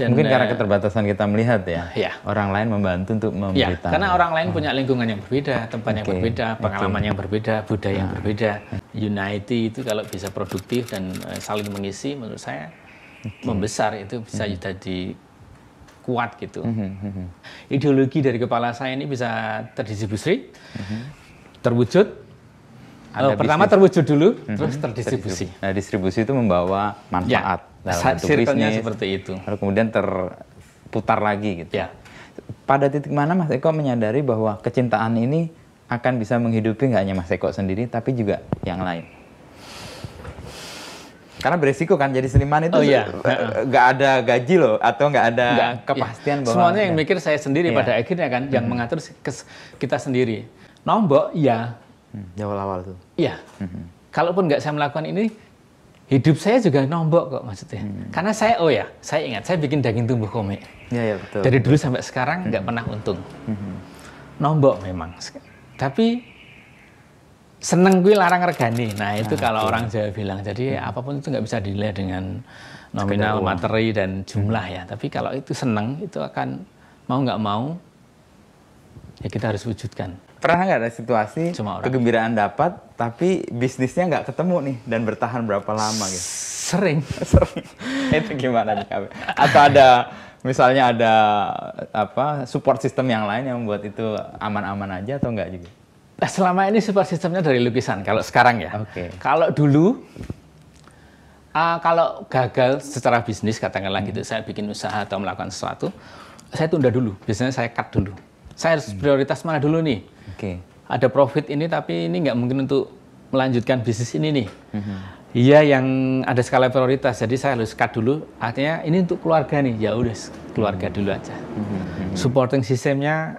dan mungkin karena keterbatasan kita melihat ya, ya. orang lain membantu untuk ya, memberitahu. Ya, karena orang lain oh. punya lingkungan yang berbeda, tempat okay. yang berbeda, pengalaman okay. yang berbeda, budaya nah. yang ah. berbeda. Unity itu kalau bisa produktif dan eh, saling mengisi, menurut saya okay. membesar itu bisa hmm. jadi kuat gitu. Hmm, hmm, hmm, hmm. Ideologi dari kepala saya ini bisa terdistribusi, hmm. terwujud. oh, pertama terwujud dulu, hmm. terus terdistribusi. Nah, distribusi itu membawa manfaat. Ya dalam seperti itu lalu kemudian terputar lagi gitu ya. pada titik mana Mas Eko menyadari bahwa kecintaan ini akan bisa menghidupi nggak hanya Mas Eko sendiri tapi juga yang lain karena beresiko kan jadi seniman itu oh, iya. nggak ada gaji loh atau nggak ada gak, kepastian iya. semuanya yang ya. mikir saya sendiri iya. pada akhirnya kan hmm. yang mm-hmm. mengatur kita sendiri nombok ya hmm. awal-awal tuh iya hmm. kalaupun nggak saya melakukan ini hidup saya juga nombok kok maksudnya. Hmm. Karena saya oh ya, saya ingat saya bikin daging tumbuh komik. Ya, ya, betul. Dari dulu sampai sekarang nggak hmm. pernah untung. Hmm. Nombok memang. Tapi seneng gue larang regani. Nah, itu nah, kalau itu. orang Jawa bilang. Jadi hmm. apapun itu nggak bisa dilihat dengan nominal materi dan jumlah hmm. ya. Tapi kalau itu seneng itu akan mau nggak mau ya kita harus wujudkan pernah nggak ada situasi kegembiraan dapat tapi bisnisnya nggak ketemu nih dan bertahan berapa lama gitu? Sering. Sering. Itu gimana nih Atau ada misalnya ada apa support sistem yang lain yang membuat itu aman-aman aja atau enggak juga? Nah, selama ini support sistemnya dari lukisan kalau sekarang ya. Oke. Okay. Kalau dulu uh, kalau gagal secara bisnis katakanlah hmm. gitu saya bikin usaha atau melakukan sesuatu saya tunda dulu. Biasanya saya cut dulu. Saya harus hmm. prioritas mana dulu nih? okay. ada profit ini tapi ini nggak mungkin untuk melanjutkan bisnis ini nih mm-hmm. Iya yang ada skala prioritas, jadi saya harus cut dulu. Artinya ini untuk keluarga nih, ya udah keluarga mhm. dulu aja. Mm-hmm. Supporting sistemnya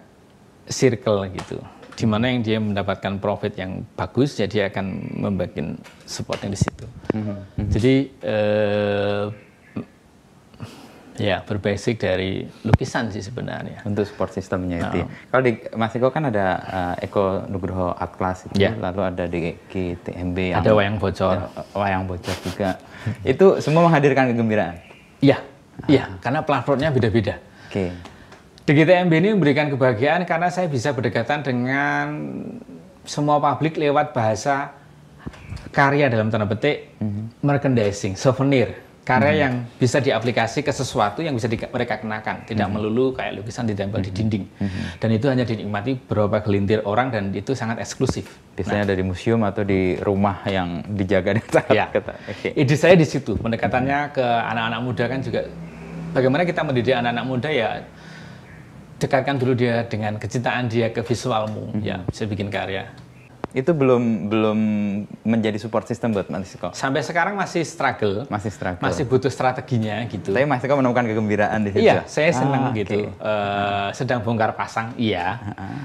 circle gitu di mana yang dia mendapatkan profit yang bagus, jadi ya akan membagikan supporting di situ. Mm -hmm. Jadi eh, Ya, berbasic dari lukisan sih sebenarnya. Untuk support sistemnya oh. itu. Kalau di Mas Eko kan ada uh, Eko Nugroho Art Class itu, yeah. lalu ada di GTMB yang ada wayang bocor. Ada eh, wayang bocor juga. itu semua menghadirkan kegembiraan. Iya. Iya, karena platformnya beda-beda. Oke. Okay. Di GTMB ini memberikan kebahagiaan karena saya bisa berdekatan dengan semua publik lewat bahasa karya dalam tanda petik, mm -hmm. merchandising, souvenir karya hmm. yang bisa diaplikasi ke sesuatu yang bisa di, mereka kenakan tidak hmm. melulu kayak lukisan ditempel hmm. di dinding hmm. dan itu hanya dinikmati beberapa gelintir orang dan itu sangat eksklusif biasanya nah, ada museum atau di rumah yang dijaga dan sangat ya. ketat okay. ide saya di situ pendekatannya hmm. ke anak-anak muda kan juga bagaimana kita mendidik anak-anak muda ya dekatkan dulu dia dengan kecintaan dia ke visualmu hmm. ya bisa bikin karya itu belum belum menjadi support system buat Mas Iko. Sampai sekarang masih struggle. Masih struggle. Masih butuh strateginya gitu. Tapi Mas Iko menemukan kegembiraan di situ. Iya, saya senang ah, gitu. Uh, sedang bongkar pasang, iya. Uh-huh.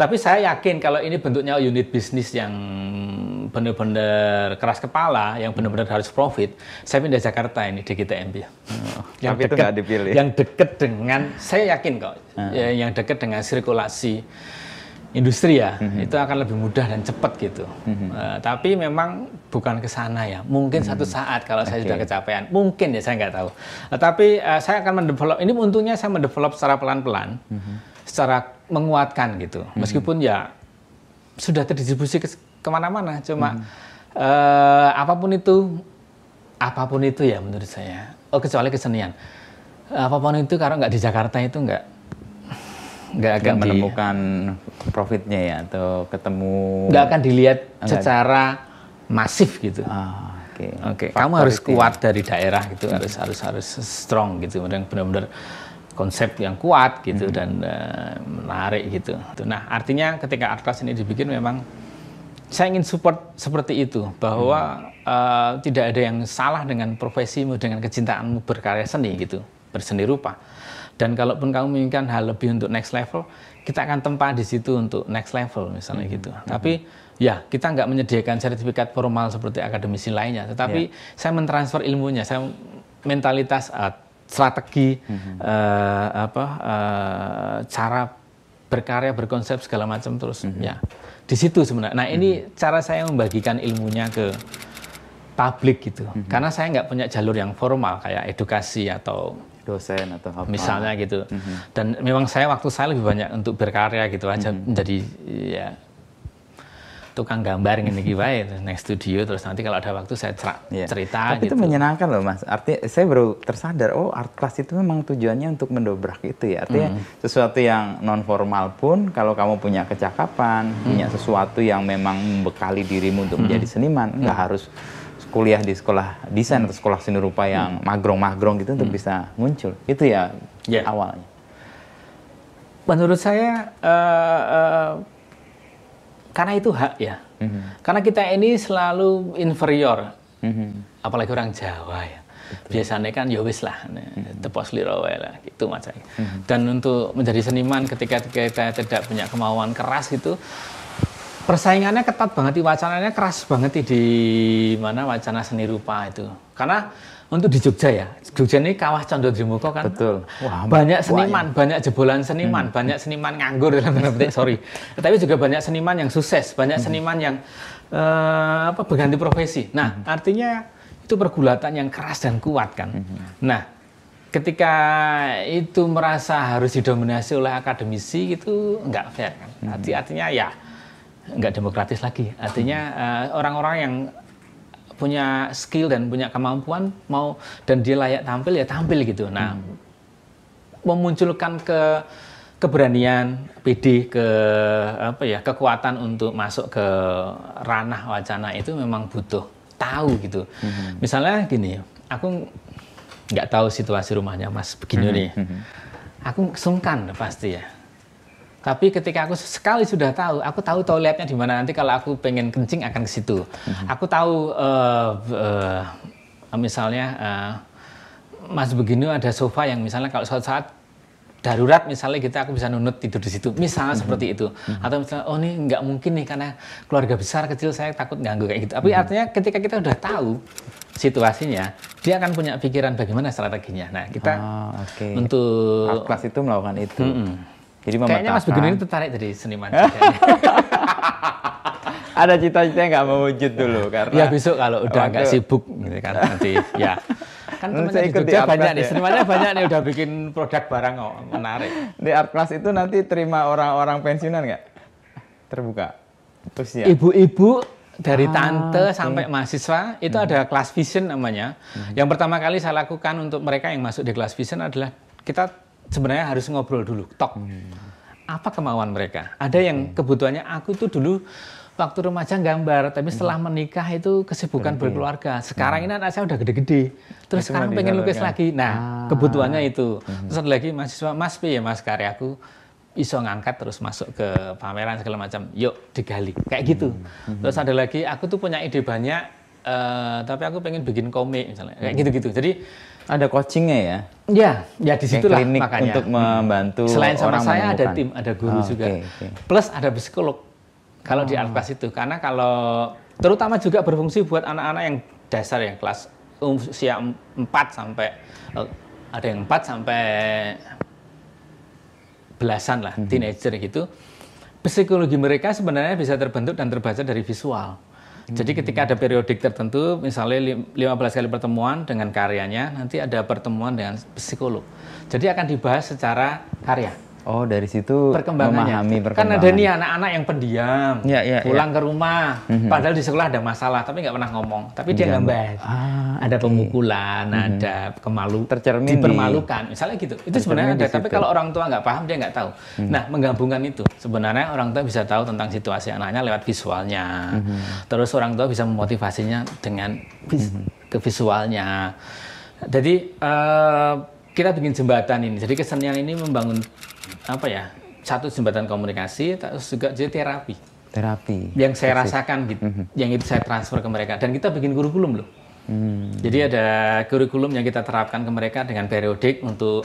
Tapi saya yakin kalau ini bentuknya unit bisnis yang benar-benar keras kepala, yang benar-benar harus profit, saya pindah Jakarta ini di MP. Oh, yang tapi Yang dekat dengan, saya yakin kok, uh-huh. yang dekat dengan sirkulasi industri ya mm-hmm. itu akan lebih mudah dan cepat gitu. Mm-hmm. Uh, tapi memang bukan ke sana ya. Mungkin mm-hmm. satu mhm. saat kalau okay. saya sudah kecapean, mungkin ya saya nggak tahu. Uh, tapi uh, saya akan mendevelop. Ini untungnya saya mendevelop secara pelan-pelan, mm-hmm. secara menguatkan gitu. Mm-hmm. Meskipun ya sudah terdistribusi ke kemana-mana, cuma mm-hmm. uh, apapun itu, apapun itu ya menurut saya. Oh kecuali kesenian, apapun itu karena nggak di Jakarta itu nggak nggak akan menemukan profitnya ya atau ketemu nggak akan dilihat enggak. secara masif gitu. Ah, Oke, okay. okay. kamu harus ya. kuat ya. dari daerah gitu, hmm. harus harus harus strong gitu, benar-benar konsep yang kuat gitu hmm. dan uh, menarik gitu. Nah artinya ketika class ini dibikin memang saya ingin support seperti itu bahwa hmm. uh, tidak ada yang salah dengan profesimu dengan kecintaanmu berkarya seni gitu berseni rupa dan kalaupun kamu menginginkan hal lebih untuk next level kita akan tempa di situ untuk next level misalnya hmm. gitu hmm. tapi ya kita nggak menyediakan sertifikat formal seperti akademisi lainnya tetapi yeah. saya mentransfer ilmunya saya mentalitas uh, strategi hmm. uh, apa uh, cara berkarya berkonsep segala macam terus hmm. ya di situ sebenarnya nah ini hmm. cara saya membagikan ilmunya ke publik gitu hmm. karena saya nggak punya jalur yang formal kayak edukasi atau dosen atau apa misalnya gitu mm -hmm. dan memang saya waktu saya lebih banyak untuk berkarya gitu aja mm -hmm. menjadi ya tukang gambar ini gitu naik studio terus nanti kalau ada waktu saya yeah. cerita Tapi gitu. itu menyenangkan loh mas arti saya baru tersadar oh art class itu memang tujuannya untuk mendobrak itu ya artinya mm. sesuatu yang non formal pun kalau kamu punya kecakapan mm. punya mm-hmm. sesuatu yang memang membekali dirimu untuk mm. menjadi seniman nggak mm. harus kuliah di sekolah desain atau sekolah seni rupa yang hmm. magrong-magrong gitu untuk hmm. bisa muncul. Itu ya yeah. awalnya. Menurut saya uh, uh, karena itu hak ya. Mm-hmm. Karena kita ini selalu inferior, mm-hmm. apalagi orang Jawa ya. Betul. Biasanya kan yowis ya lah, mm-hmm. tepos lirowe lah, gitu macamnya. Mm-hmm. Dan untuk menjadi seniman ketika kita tidak punya kemauan keras itu persaingannya ketat banget, wacananya keras banget di mana wacana seni rupa itu. Karena untuk di Jogja ya, Jogja ini kawah Condodrimuko kan. Betul. Wah, banyak ya. seniman, wanya. banyak jebolan seniman, hmm. banyak seniman nganggur dalam tanda sorry. Tapi juga banyak seniman yang sukses, banyak hmm. seniman yang uh, apa berganti profesi. Nah, hmm. artinya itu pergulatan yang keras dan kuat kan. Hmm. Nah, ketika itu merasa harus didominasi oleh akademisi itu nggak fair kan. Hmm. artinya ya nggak demokratis lagi. Artinya eh, orang-orang uh, yang punya skill dan punya kemampuan mau dan dia layak tampil ya tampil gitu. Nah, hmm. memunculkan ke keberanian, PD ke apa ya, kekuatan untuk masuk ke ranah wacana itu memang butuh tahu gitu. Hmm. Misalnya gini, aku nggak tahu situasi rumahnya Mas begini hmm. nih. Hmm. Aku sungkan pasti ya tapi ketika aku sekali sudah tahu, aku tahu toiletnya di mana nanti kalau aku pengen kencing akan ke situ. Mm-hmm. Aku tahu uh, uh, misalnya uh, Mas begini ada sofa yang misalnya kalau suatu saat darurat misalnya kita aku bisa nunut tidur di situ misalnya mm-hmm. seperti itu mm-hmm. atau misalnya oh ini nggak mungkin nih karena keluarga besar kecil saya takut ganggu kayak gitu tapi mm-hmm. artinya ketika kita sudah tahu situasinya dia akan punya pikiran bagaimana strateginya nah kita oh, ah, okay. untuk kelas itu melakukan itu mm-hmm. Jadi Kayaknya Mas Begun itu tertarik jadi seniman. Ada cita-cita yang mau mewujud dulu iya. karena ya besok kalau udah nggak sibuk gitu kan nanti ya kan temannya ikut di, di banyak ya. nih senimannya banyak nih udah bikin produk barang kok menarik di art class itu nanti terima orang-orang pensiunan nggak terbuka terus ya? ibu-ibu dari ah, tante okay. sampai mahasiswa itu hmm. ada class vision namanya hmm. yang pertama kali saya lakukan untuk mereka yang masuk di class vision adalah kita sebenarnya harus ngobrol dulu, tok. Hmm. Apa kemauan mereka? Ada yang hmm. kebutuhannya aku tuh dulu waktu remaja gambar, tapi hmm. setelah menikah itu kesibukan Berarti. berkeluarga. Sekarang hmm. ini anak saya udah gede-gede, terus itu sekarang pengen lukis ya. lagi. Nah, ah. kebutuhannya itu. Hmm. Terus lagi mahasiswa, mas ya mas karyaku iso ngangkat terus masuk ke pameran segala macam. Yuk digali, kayak gitu. Hmm. hmm. Terus ada lagi, aku tuh punya ide banyak, uh, tapi aku pengen bikin komik misalnya, kayak gitu-gitu. Jadi ada coachingnya ya? Iya, ya, ya disitulah klinik makanya. Untuk hmm. membantu Selain sama orang saya ada tim, ada guru oh, juga. Okay, okay. Plus ada psikolog kalau oh. di ah. Alpas itu. Karena kalau terutama juga berfungsi buat anak-anak yang dasar ya kelas usia 4 sampai eh, ada yang 4 sampai belasan lah, mm -hmm. teenager gitu. Psikologi mereka sebenarnya bisa terbentuk dan terbaca dari visual jadi ketika ada periodik tertentu, misalnya 15 kali pertemuan dengan karyanya, nanti ada pertemuan dengan psikolog. Jadi akan dibahas secara karya. Oh dari situ perkembangannya. memahami perkembangan. Kan ada nih anak-anak yang pendiam, ya, ya, ya. pulang ya. ke rumah, mm-hmm. padahal di sekolah ada masalah tapi nggak pernah ngomong, tapi dia iya, gambar. Ah, ada okay. pemukulan, mm-hmm. ada kemalu, tercermin, dipermalukan, di... misalnya gitu. Itu sebenarnya ada, tapi kalau orang tua nggak paham dia nggak tahu. Mm-hmm. Nah menggabungkan itu, sebenarnya orang tua bisa tahu tentang situasi anaknya lewat visualnya. Mm-hmm. Terus orang tua bisa memotivasinya dengan vis- mm-hmm. ke visualnya. Jadi uh, kita bikin jembatan ini. Jadi kesenian ini membangun apa ya satu jembatan komunikasi terus juga jadi terapi terapi yang saya rasakan gitu mm -hmm. yang itu saya transfer ke mereka dan kita bikin kurikulum loh hmm. jadi ada kurikulum yang kita terapkan ke mereka dengan periodik untuk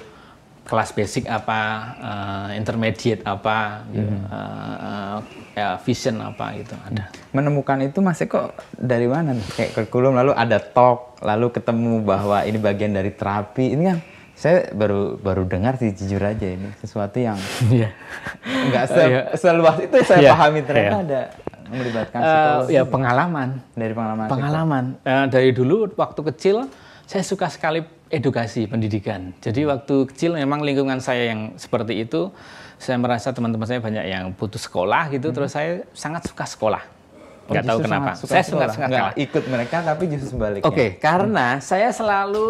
kelas basic apa uh, intermediate apa mm -hmm. uh, uh, vision apa gitu ada menemukan itu masih kok dari mana kayak kurikulum lalu ada talk lalu ketemu bahwa ini bagian dari terapi ini kan saya baru baru dengar sih jujur aja ini sesuatu yang iya. nggak yeah. se yeah. seluas itu saya yeah. pahami ternyata yeah. ada melibatkan eh, psikologi. Uh, ya pengalaman dari pengalaman. Pengalaman uh, dari dulu waktu kecil saya suka sekali edukasi pendidikan. Jadi hmm. waktu kecil memang lingkungan saya yang seperti itu saya merasa teman-teman saya banyak yang putus sekolah gitu hmm. terus saya sangat suka sekolah. Oh, nggak oh, tahu kenapa. suka saya sekolah. sangat suka sekolah. ikut mereka tapi justru sebaliknya. Oke, okay, karena hmm. saya selalu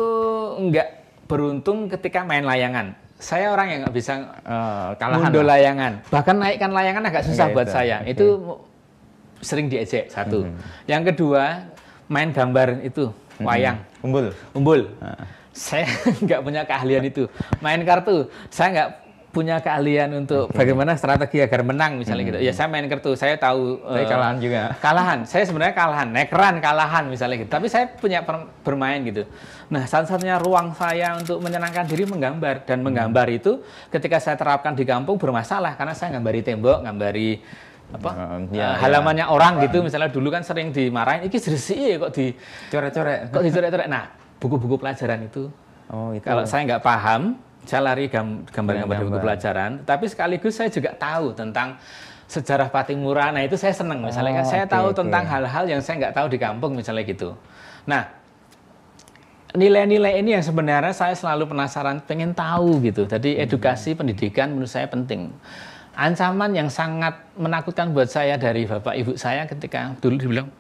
nggak beruntung ketika main layangan. Saya orang yang nggak bisa uh, kalahan mundur layangan. Bahkan naikkan layangan agak susah Enggak buat itu. saya. Okay. Itu sering diejek satu. Hmm. Yang kedua main gambar itu mhm. wayang. Hmm. Umbul. Umbul. Uh. Saya nggak punya keahlian itu. Main kartu saya nggak punya keahlian untuk okay. bagaimana strategi agar menang misalnya hmm. gitu. Ya saya main kartu, saya tahu saya uh, eh, kalahan juga. Kalahan. Saya sebenarnya kalahan, nekran kalahan misalnya gitu. Tapi saya punya bermain gitu. Nah, satu-satunya ruang saya untuk menyenangkan diri menggambar dan hmm. menggambar itu ketika saya terapkan di kampung bermasalah karena saya gambari tembok, gambari apa ya, ya, eh, ya. halamannya ya. orang gitu hmm. misalnya dulu kan sering dimarahin iki ya kok dicoret-coret kok dicoret-coret nah buku-buku pelajaran itu oh, itu. kalau saya nggak paham saya lari gambar-gambar di buku pelajaran, tapi sekaligus saya juga tahu tentang sejarah Patimura. Nah itu saya seneng misalnya, kan oh, saya okay, tahu okay. tentang hal-hal yang saya nggak tahu di kampung misalnya gitu. Nah nilai-nilai ini yang sebenarnya saya selalu penasaran, pengen tahu gitu. Jadi hmm. edukasi hmm. pendidikan menurut saya penting. Ancaman yang sangat menakutkan buat saya dari bapak ibu saya ketika dulu dibilang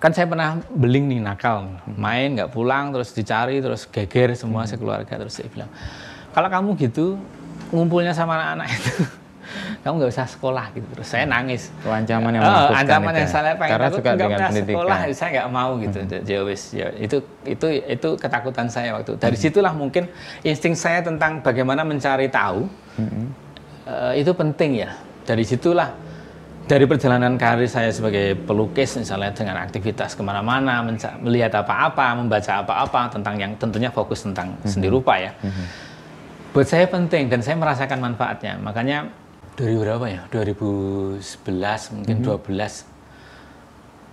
kan saya pernah beling nih nakal main nggak pulang terus dicari terus geger semua hmm. sekeluarga terus saya bilang kalau kamu gitu ngumpulnya sama anak-anak itu kamu nggak usah sekolah gitu terus saya nangis eh, itu ancaman yang oh, ancaman yang saya pengen Karena aku nggak pernah sekolah ya saya nggak mau gitu hmm. ya ya itu itu itu ketakutan saya waktu dari hmm. situlah mungkin insting saya tentang bagaimana mencari tahu hmm. uh, itu penting ya dari situlah dari perjalanan karir saya sebagai pelukis misalnya dengan aktivitas kemana-mana melihat apa-apa membaca apa-apa tentang yang tentunya fokus tentang mm-hmm. seni rupa ya mm-hmm. buat saya penting dan saya merasakan manfaatnya makanya dari berapa ya 2011 mungkin mm-hmm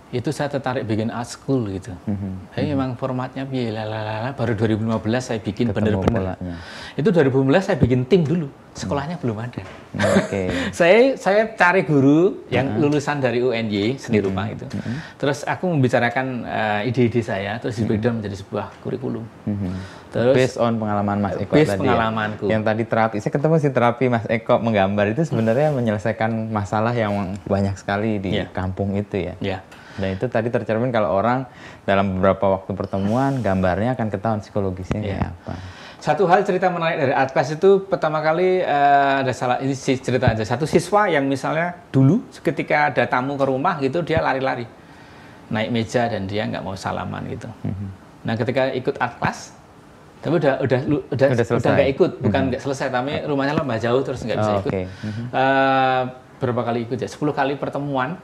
itu saya tertarik bikin art school gitu. Mm-hmm. Tapi mhm. memang formatnya lalala baru 2015 saya bikin benar-benar. Ya. Itu 2015 saya bikin tim dulu. Hmm. Sekolahnya mm. belum ada. Hmm, oke. Okay. saya saya cari guru yang mm lulusan dari UNY seni rumah hmm, hmm itu. Mm-hmm. Terus aku membicarakan ide eh, ide-ide saya terus mm-hmm. di menjadi sebuah kurikulum. Mm-hmm. Terus based on pengalaman Mas Eko based tadi. Ya. pengalamanku. Yang tadi terapi, saya ketemu si terapi Mas Eko menggambar itu sebenarnya mm. menyelesaikan masalah yang banyak sekali di yeah. kampung itu ya. Yeah dan nah, itu tadi tercermin kalau orang dalam beberapa waktu pertemuan gambarnya akan ketahuan psikologisnya yeah. kayak iya. apa. Satu hal cerita menarik dari Artpes itu pertama kali uh, ada salah ini cerita aja. Satu siswa yang misalnya dulu ketika ada tamu ke rumah gitu dia lari-lari naik meja dan dia nggak mau salaman gitu. Mm -hmm. Nah ketika ikut art tapi udah udah udah udah, udah nggak ikut bukan mhm. nggak mm -hmm. selesai tapi rumahnya lama jauh terus nggak bisa oh, ikut okay. mm -hmm. uh, eh, berapa kali ikut ya 10 kali pertemuan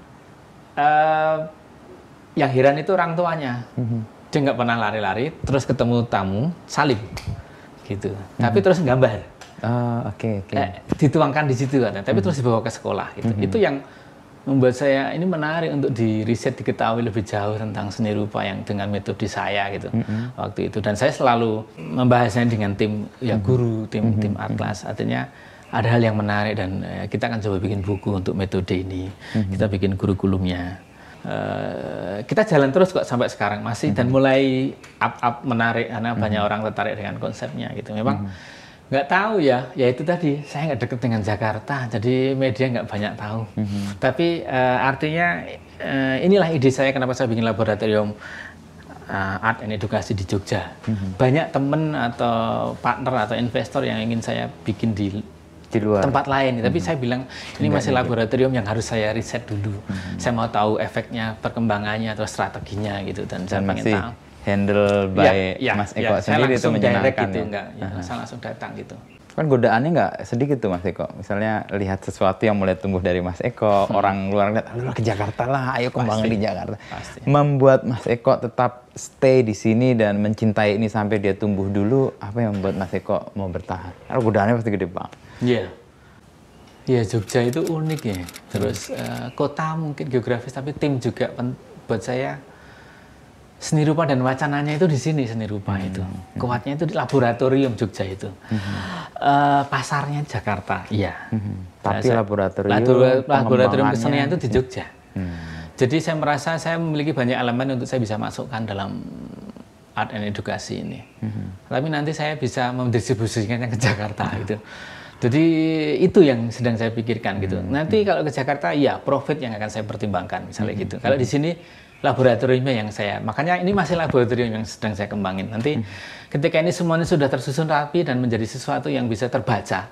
uh, yang heran itu orang tuanya hmm. dia nggak pernah lari-lari terus ketemu tamu salib, gitu hmm. tapi mhm. terus gambar oh, oke okay, okay. eh, dituangkan di situ kan tapi hmm. terus dibawa ke sekolah gitu hmm. itu yang membuat saya ini menarik untuk di riset diketahui lebih jauh tentang seni rupa yang dengan metode saya gitu mm-hmm. waktu itu dan saya selalu membahasnya dengan tim ya mhm. guru tim mm-hmm. tim mhm. atlas artinya ada hal yang menarik dan eh, kita akan coba bikin buku untuk metode ini mm-hmm. kita bikin kurikulumnya Eh, kita jalan terus kok sampai sekarang masih mm -hmm. dan mhm. mulai up up menarik karena mm -hmm. banyak orang tertarik dengan konsepnya gitu. Memang mm -hmm. nggak tahu ya, ya itu tadi saya nggak deket dengan Jakarta, jadi media nggak banyak tahu. Mm -hmm. Tapi uh, artinya uh, inilah ide saya kenapa saya bikin laboratorium uh, art and edukasi di Jogja. Mm -hmm. Banyak temen atau partner atau investor yang ingin saya bikin di di luar. tempat lain. Hmm. Tapi saya bilang ini Enggak, masih gitu. laboratorium yang harus saya riset dulu. Hmm. Saya mau tahu efeknya, perkembangannya, atau strateginya gitu dan, dan saya pengen tahu. Handle ya, by yeah, yeah, Mas Eko yeah, sendiri itu menyenangkan gitu, ya. Enggak, uh-huh. saya langsung datang gitu. Kan godaannya nggak sedikit tuh Mas Eko. Misalnya lihat sesuatu yang mulai tumbuh dari Mas Eko, hmm. orang luar lihat, lu ke Jakarta lah, ayo kembang di Jakarta. Pasti. Membuat Mas Eko tetap stay di sini dan mencintai ini sampai dia tumbuh dulu, apa yang membuat Mas Eko mau bertahan? Karena godaannya pasti gede banget. Iya. Yeah. Ya Jogja itu unik ya. Terus uh, kota mungkin geografis tapi tim juga buat saya seni rupa dan wacananya itu di sini seni rupa hmm. itu. Hmm. Kuatnya itu di laboratorium Jogja itu. Hmm. Uh, pasarnya Jakarta, iya. Hmm. Tapi saya, laboratorium laboratorium kesenian itu di ya. Jogja. Hmm. Jadi saya merasa saya memiliki banyak elemen untuk saya bisa masukkan dalam art dan edukasi ini. Hmm. Tapi nanti saya bisa mendistribusikannya ke Jakarta hmm. gitu. Jadi itu yang sedang saya pikirkan gitu. Hmm. Nanti hmm. kalau ke Jakarta ya profit yang akan saya pertimbangkan misalnya hmm. gitu. Hmm, kalau hmm. di sini laboratoriumnya yang saya makanya ini masih laboratorium yang sedang saya kembangin. Nanti hmm. ketika ini semuanya sudah tersusun rapi dan menjadi sesuatu yang bisa terbaca.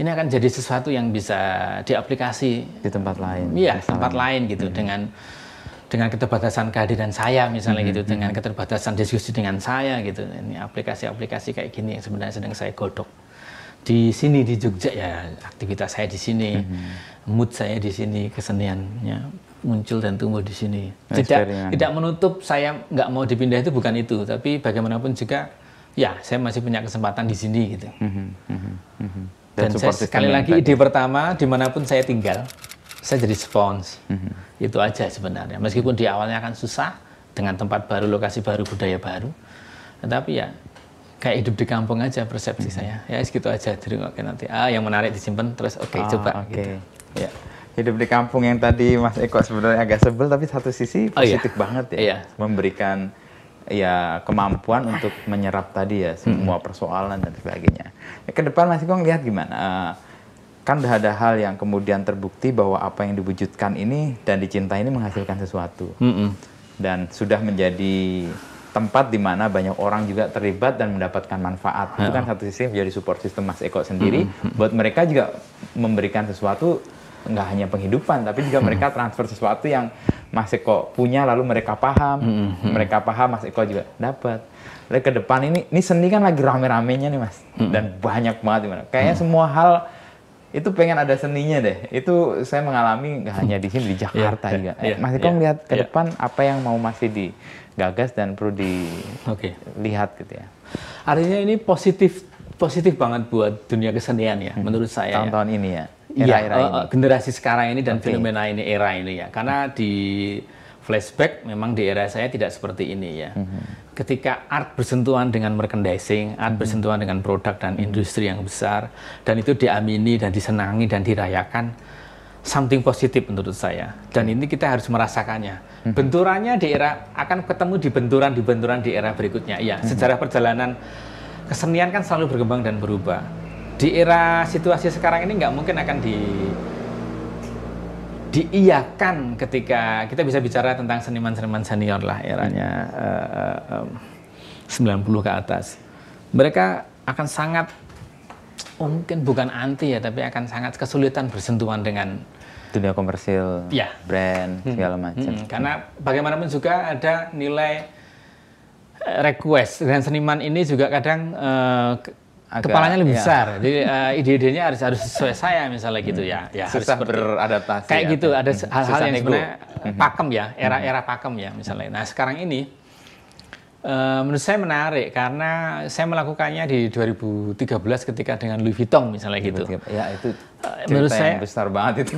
Ini akan jadi sesuatu yang bisa diaplikasi di tempat lain. Iya, tempat lain gitu hmm. dengan dengan keterbatasan kehadiran saya misalnya hmm. gitu, dengan keterbatasan diskusi dengan saya gitu. Ini aplikasi-aplikasi kayak gini yang sebenarnya sedang saya godok di sini di Jogja ya aktivitas saya di sini, hmm mood saya di sini, keseniannya muncul dan tumbuh di sini. Nah, tidak tidak menutup saya nggak mau dipindah itu bukan itu, tapi bagaimanapun juga ya saya masih punya kesempatan di sini gitu. hmm hmm Dan, dan saya sekali lagi tadi. ide pertama dimanapun saya tinggal saya jadi spons hmm itu aja sebenarnya meskipun di awalnya akan susah dengan tempat baru lokasi baru budaya baru tetapi ya kayak hidup di kampung aja persepsi hmm. saya ya segitu aja jadi oke nanti ah yang menarik disimpan terus oke okay, ah, coba okay. gitu ya hidup di kampung yang tadi Mas Eko sebenarnya agak sebel tapi satu sisi positif oh, iya. banget ya iya. memberikan ya kemampuan untuk menyerap tadi ya semua hmm. persoalan dan sebagainya ya, ke depan Mas Eko lihat gimana eh, kan udah ada hal yang kemudian terbukti bahwa apa yang diwujudkan ini dan dicintai ini menghasilkan sesuatu mm -mm. dan sudah menjadi tempat di mana banyak orang juga terlibat dan mendapatkan manfaat. Itu ya. kan satu sistem menjadi support system Mas Eko sendiri. Hmm, hmm, hmm. Buat mereka juga memberikan sesuatu nggak hanya penghidupan, tapi juga hmm. mereka transfer sesuatu yang Mas Eko punya lalu mereka paham, hmm. mereka paham Mas Eko juga dapat. Lalu ke depan ini, ini seni kan lagi rame-ramenya nih Mas, hmm. dan banyak banget gimana. Kayaknya hmm. semua hal itu pengen ada seninya deh. Itu saya mengalami nggak hanya di sini di ya, Jakarta yeah, juga. Yeah, Mas Eko yeah, melihat ke yeah. depan apa yang mau masih di gagas dan perlu dilihat okay. gitu ya. Artinya ini positif positif banget buat dunia kesenian ya hmm. menurut saya. Ya. Tahun-tahun ya. ini ya. Iya, era-era eh, ini. Eh, generasi sekarang ini dan okay. fenomena ini era ini ya. Karena di flashback memang di era saya tidak seperti ini ya. hmm, hmm. Ketika art bersentuhan dengan merchandising, art hmm bersentuhan dengan produk dan hmm industri yang besar, dan itu diamini dan disenangi dan dirayakan, something positif menurut saya. Dan hmm. ini kita harus merasakannya. Hmm. Benturannya di era akan ketemu di benturan di benturan di era berikutnya. Ya, sejarah perjalanan kesenian kan selalu berkembang dan berubah. Di era situasi sekarang ini nggak mungkin akan di iakan ketika kita bisa bicara tentang seniman-seniman senior lah eranya eh, eh, eh, uh, 90 ke atas. Mereka akan sangat mungkin bukan anti ya tapi akan sangat kesulitan bersentuhan dengan dunia komersil, ya. brand hmm. segala macam. Hmm. Karena bagaimanapun juga ada nilai eh, request dan seniman ini juga kadang uh, Agak, kepalanya lebih ya. besar. Jadi uh, ide-idenya harus harus sesuai saya misalnya hmm. gitu hmm. ya. ya Susah harus beradaptasi. Kayak ya. gitu ada hmm. hal-hal yang sebenarnya pakem ya, era-era pakem ya misalnya. Nah sekarang ini Eh, menurut saya menarik karena saya melakukannya di 2013 ketika dengan Louis Vuitton misalnya iya, gitu. Ya itu eh, menurut saya besar banget itu.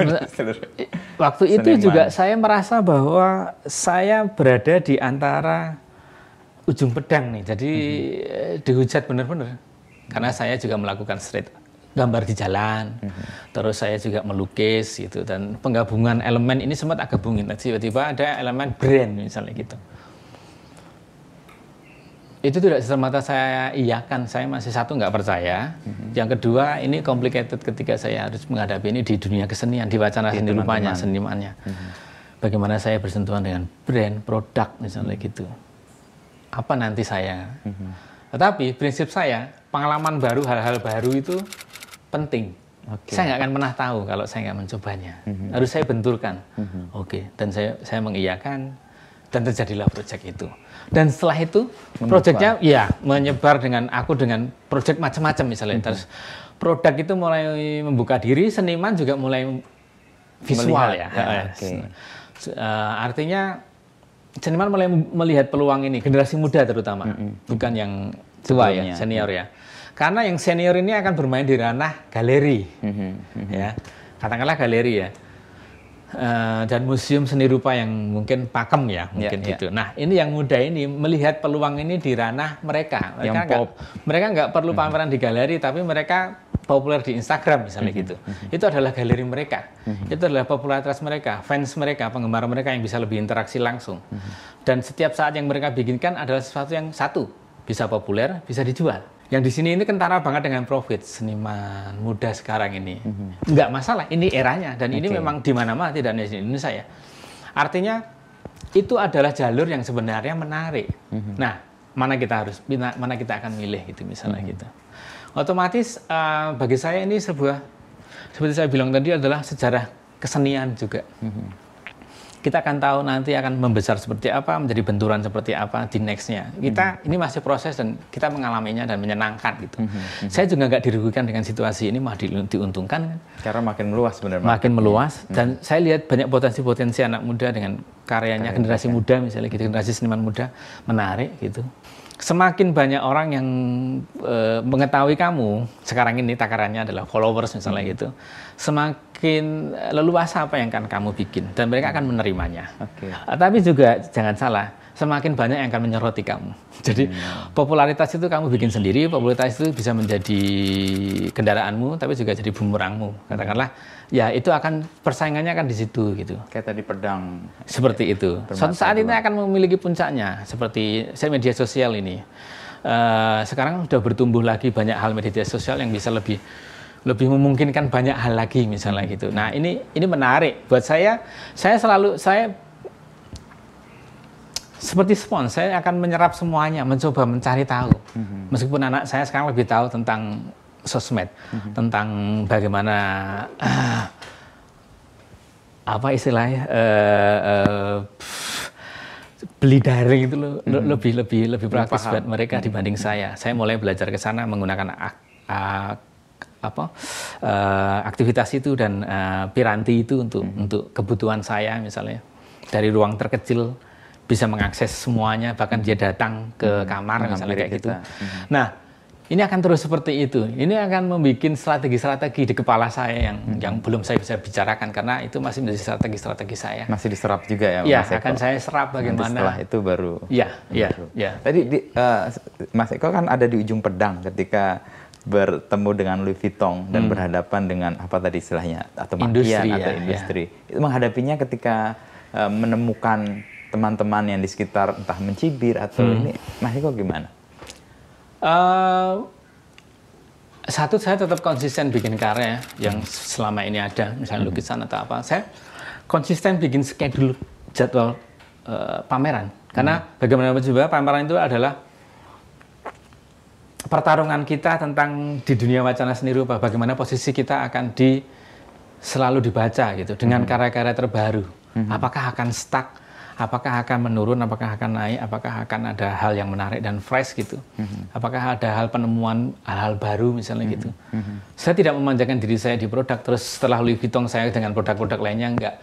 Waktu itu juga saya merasa bahwa saya berada di antara ujung pedang nih. Jadi mm-hmm. dihujat benar-benar karena saya juga melakukan street gambar di jalan. Mm-hmm. Terus saya juga melukis gitu dan penggabungan elemen ini sempat agak tadi Tiba-tiba ada elemen brand misalnya gitu. mm itu tidak semata saya iyakan, saya masih satu nggak percaya. Mm-hmm. Yang kedua, ini complicated ketika saya harus menghadapi ini di dunia kesenian, di wacana iya, seni rupanya, senimannya. Mm-hmm. Bagaimana saya bersentuhan dengan brand, produk misalnya mm-hmm. gitu. Apa nanti saya? Mm-hmm. Tetapi prinsip saya, pengalaman baru, hal-hal baru itu penting. Okay. Saya nggak akan pernah tahu kalau saya nggak mencobanya. Mm-hmm. Harus saya benturkan. Mm-hmm. Oke, okay. dan saya saya mengiyakan, dan terjadilah proyek itu. Dan setelah itu proyeknya ya menyebar dengan aku dengan proyek macam-macam misalnya. Mm-hmm. Terus produk itu mulai membuka diri, seniman juga mulai visual Melihat, ya. ya okay. uh, eh, artinya seniman mulai melihat peluang ini, generasi muda terutama, mm -hmm. bukan yang tua ya, Sebelumnya. ya, senior ya. Karena yang senior ini akan bermain di ranah galeri, mm -hmm. ya. Katakanlah galeri ya Eh, dan museum seni rupa yang mungkin pakem ya, ya mungkin ya, gitu. Ya. Nah ini yang muda ini melihat peluang ini di ranah mereka. Mereka yang enggak, pop. mereka nggak perlu hmm. pameran di galeri, tapi mereka populer di Instagram misalnya -hmm. gitu. -hmm. hmm. Itu adalah galeri mereka. -hmm. Itu adalah popularitas mereka, fans mereka, penggemar mereka yang bisa lebih interaksi langsung. -hmm. Dan setiap saat yang mereka bikinkan adalah sesuatu yang satu bisa populer, bisa dijual. Yang di sini ini kentara banget dengan profit seniman muda sekarang ini. Mm-hmm. masalah, ini eranya dan okay. ini memang di mana-mana tidak hanya di Indonesia ya. Artinya itu adalah jalur yang sebenarnya menarik. Mm-hmm. Nah, mana kita harus mana kita akan milih itu misalnya mm-hmm. gitu. Otomatis uh, bagi saya ini sebuah seperti saya bilang tadi adalah sejarah kesenian juga. Mm-hmm kita akan tahu nanti akan membesar seperti apa, menjadi benturan seperti apa di nextnya. Kita mm-hmm. ini masih proses dan kita mengalaminya dan menyenangkan gitu. Mm-hmm. Saya juga nggak dirugikan dengan situasi ini, malah diuntungkan. Karena makin meluas sebenarnya. Makin hmm. meluas mm-hmm. dan saya lihat banyak potensi-potensi anak muda dengan karyanya Karya generasi kan. muda misalnya gitu, generasi seniman muda menarik gitu. Semakin banyak orang yang e, mengetahui kamu sekarang ini takarannya adalah followers misalnya mm-hmm. gitu, semakin semakin leluasa apa yang akan kamu bikin dan mereka akan menerimanya. Okay. Eh, tapi juga jangan salah, semakin banyak yang akan menyoroti kamu. Jadi hmm. popularitas itu kamu bikin sendiri, popularitas itu bisa menjadi kendaraanmu, tapi juga jadi bumerangmu. Katakanlah, ya itu akan persaingannya akan di situ gitu. Kayak tadi pedang. Seperti ya, itu. Suatu saat ini akan memiliki puncaknya, seperti saya media sosial ini. Uh, sekarang sudah bertumbuh lagi banyak hal media sosial yang bisa lebih lebih memungkinkan banyak hal lagi misalnya gitu. Nah ini ini menarik buat saya. Saya selalu saya seperti spons saya akan menyerap semuanya, mencoba mencari tahu. Mhm. Meskipun anak saya sekarang lebih tahu tentang sosmed, mhm. tentang bagaimana uh, apa istilahnya. Uh, uh, beli daring itu loh, mhm. hmm. lebih lebih lebih praktis buat mereka dibanding saya. Saya mulai belajar ke sana menggunakan uh, apa uh, aktivitas itu dan uh, piranti itu untuk -hmm. untuk kebutuhan saya misalnya dari ruang terkecil bisa mengakses semuanya bahkan dia datang ke hmm. kamar hmm, misalnya kayak gitu. Hmm. Nah, ini akan terus seperti itu. Ini akan membuat strategi-strategi di kepala saya yang hmm. yang belum saya bisa bicarakan karena itu masih menjadi strategi-strategi saya. Masih diserap juga ya, ya Mas Eko. akan saya serap bagaimana. Nanti setelah itu baru. Ya, ya, baru. Iya. Tadi di, uh, Mas Eko kan ada di ujung pedang ketika bertemu dengan Louis Vuitton dan hmm. berhadapan dengan apa tadi istilahnya atau industri ya, atau ya. industri ya. menghadapinya ketika uh, menemukan teman-teman yang di sekitar entah mencibir atau hmm. ini masih kok gimana? Uh, satu saya tetap konsisten bikin karya yang hmm. selama ini ada misalnya hmm. lukisan atau apa saya konsisten bikin schedule jadwal uh, pameran karena hmm. bagaimanapun juga pameran itu adalah pertarungan kita tentang di dunia wacana seni rupa bagaimana posisi kita akan di selalu dibaca gitu dengan hmm. karya-karya terbaru. Hmm. Apakah akan stuck? Apakah akan menurun? Apakah akan naik? Apakah akan ada hal yang menarik dan fresh gitu? Hmm. Apakah ada hal penemuan hal-hal baru misalnya gitu? Saya tidak memanjakan diri saya di produk terus setelah Louis Vuitton saya dengan produk-produk lainnya enggak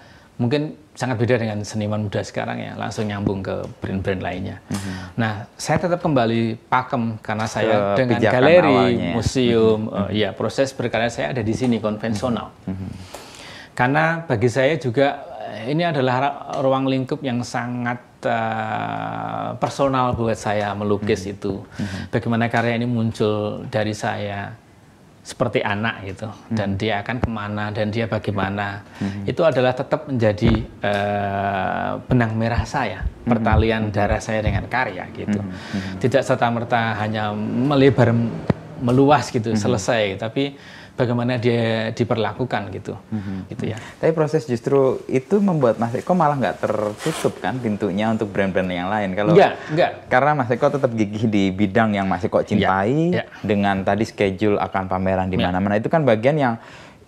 mungkin sangat beda dengan seniman muda sekarang ya langsung nyambung ke brand-brand lainnya. Mm-hmm. Nah, saya tetap kembali pakem karena saya ke dengan galeri, awalnya. museum, mm-hmm. uh, ya proses berkarya saya ada di sini konvensional. Mm-hmm. Karena bagi saya juga eh, ini adalah ruang lingkup yang sangat uh, personal buat saya melukis mm-hmm. itu. Mm-hmm. Bagaimana karya ini muncul dari saya seperti anak gitu hmm. dan dia akan kemana dan dia bagaimana hmm. itu adalah tetap menjadi uh, benang merah saya hmm. pertalian darah saya dengan karya gitu hmm. Hmm. tidak serta merta hanya melebar meluas gitu, mm -hmm. selesai. Tapi bagaimana dia diperlakukan gitu, mm -hmm. gitu ya. Tapi proses justru itu membuat Mas Eko malah nggak tertutup kan pintunya untuk brand-brand yang lain. Kalau enggak, enggak. Karena Mas Eko tetap gigih di bidang yang Mas Eko iya, cintai yeah, yeah. dengan tadi schedule akan pameran di iya. mana-mana yeah. itu kan bagian yang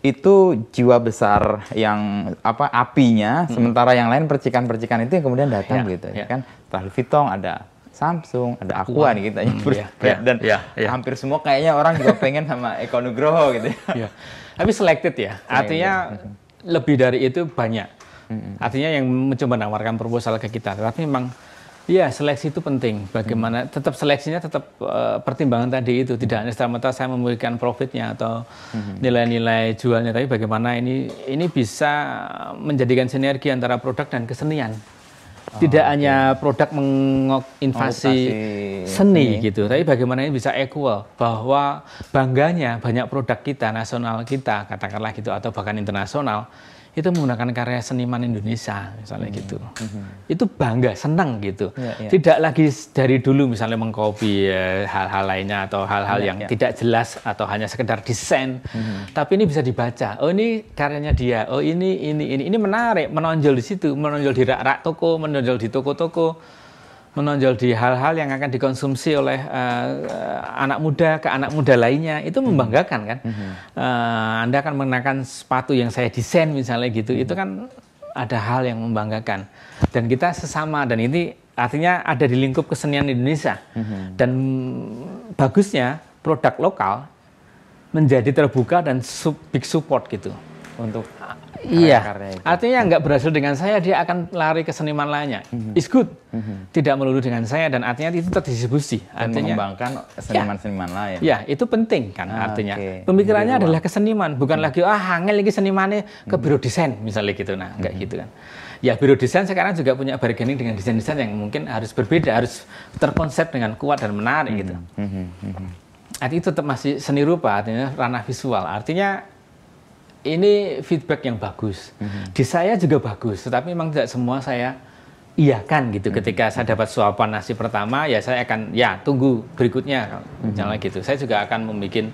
itu jiwa besar yang apa apinya, -hmm. sementara yang lain percikan-percikan itu yang kemudian datang ya, gitu, ya. Iya. kan. terlalu Fitong ada Samsung, ada Aqua nih kita hmm, yeah, yeah, dan yeah, yeah. hampir semua kayaknya orang juga pengen sama Eko Nugroho gitu. Yeah. Iya. Tapi selected ya, artinya mm-hmm. lebih dari itu banyak. Mm-hmm. Artinya yang mencoba menawarkan proposal ke kita, tapi memang ya seleksi itu penting. Bagaimana mm-hmm. tetap seleksinya tetap uh, pertimbangan tadi itu tidak hanya serta saya memberikan profitnya atau nilai-nilai jualnya, tapi bagaimana ini ini bisa menjadikan sinergi antara produk dan kesenian. Oh, tidak okay. hanya produk menginvasi seni, seni gitu, tapi bagaimana ini bisa equal bahwa bangganya banyak produk kita nasional kita katakanlah gitu atau bahkan internasional itu menggunakan karya seniman Indonesia misalnya hmm. gitu hmm. itu bangga senang gitu ya, ya. tidak lagi dari dulu misalnya mengcopy eh, hal-hal ya, hal -hal lainnya atau hal-hal ya, yang ya. tidak jelas atau hanya sekedar desain hmm. tapi ini bisa dibaca oh ini karyanya dia oh ini ini ini ini menarik menonjol di situ menonjol di rak-rak toko menonjol di toko-toko menonjol di hal-hal yang akan dikonsumsi oleh uh, anak muda ke anak muda lainnya itu hmm. membanggakan kan uh, anda akan mengenakan sepatu yang saya desain misalnya gitu hmm. itu kan ada hal yang membanggakan dan kita sesama dan ini artinya ada di lingkup kesenian Indonesia dan bagusnya produk lokal menjadi terbuka dan sub, big support gitu untuk Iya. Artinya nggak hmm. berhasil dengan saya, dia akan lari ke seniman lainnya. Mm-hmm. It's good. Mm-hmm. Tidak melulu dengan saya dan artinya itu terdistribusi. artinya mengembangkan ya. seniman-seniman ya. lain. Ya, itu penting kan ah, artinya. Okay. Pemikirannya adalah keseniman, bukan mm-hmm. lagi ah hangel lagi senimannya ke hmm. biro desain misalnya gitu. Nah, nggak mm-hmm. gitu kan ya biro desain sekarang juga punya bargaining dengan desain-desain yang mungkin harus berbeda, harus terkonsep dengan kuat dan menarik mm -hmm. gitu. Mm -hmm. Artinya itu tetap masih seni rupa, artinya ranah visual. Artinya ini feedback yang bagus. Mm-hmm. Di saya juga bagus, tetapi memang tidak semua saya kan gitu. Mm-hmm. Ketika saya dapat suapan nasi pertama, ya saya akan ya tunggu berikutnya, mm-hmm. misalnya mm-hmm. gitu. Saya juga akan membuat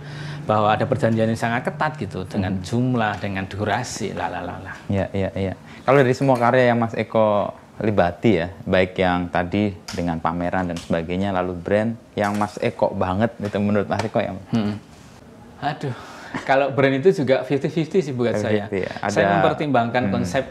bahwa ada perjanjian yang sangat ketat gitu dengan mm-hmm. jumlah, dengan durasi, lalalala. Iya, iya, iya. Kalau dari semua karya yang Mas Eko libati ya, baik yang tadi dengan pameran dan sebagainya, lalu brand yang Mas Eko banget itu menurut Mas Eko ya. Hmm. Aduh kalau brand itu juga 50-50 sih buat 50, saya. Ya. Ada, saya mempertimbangkan hmm. konsep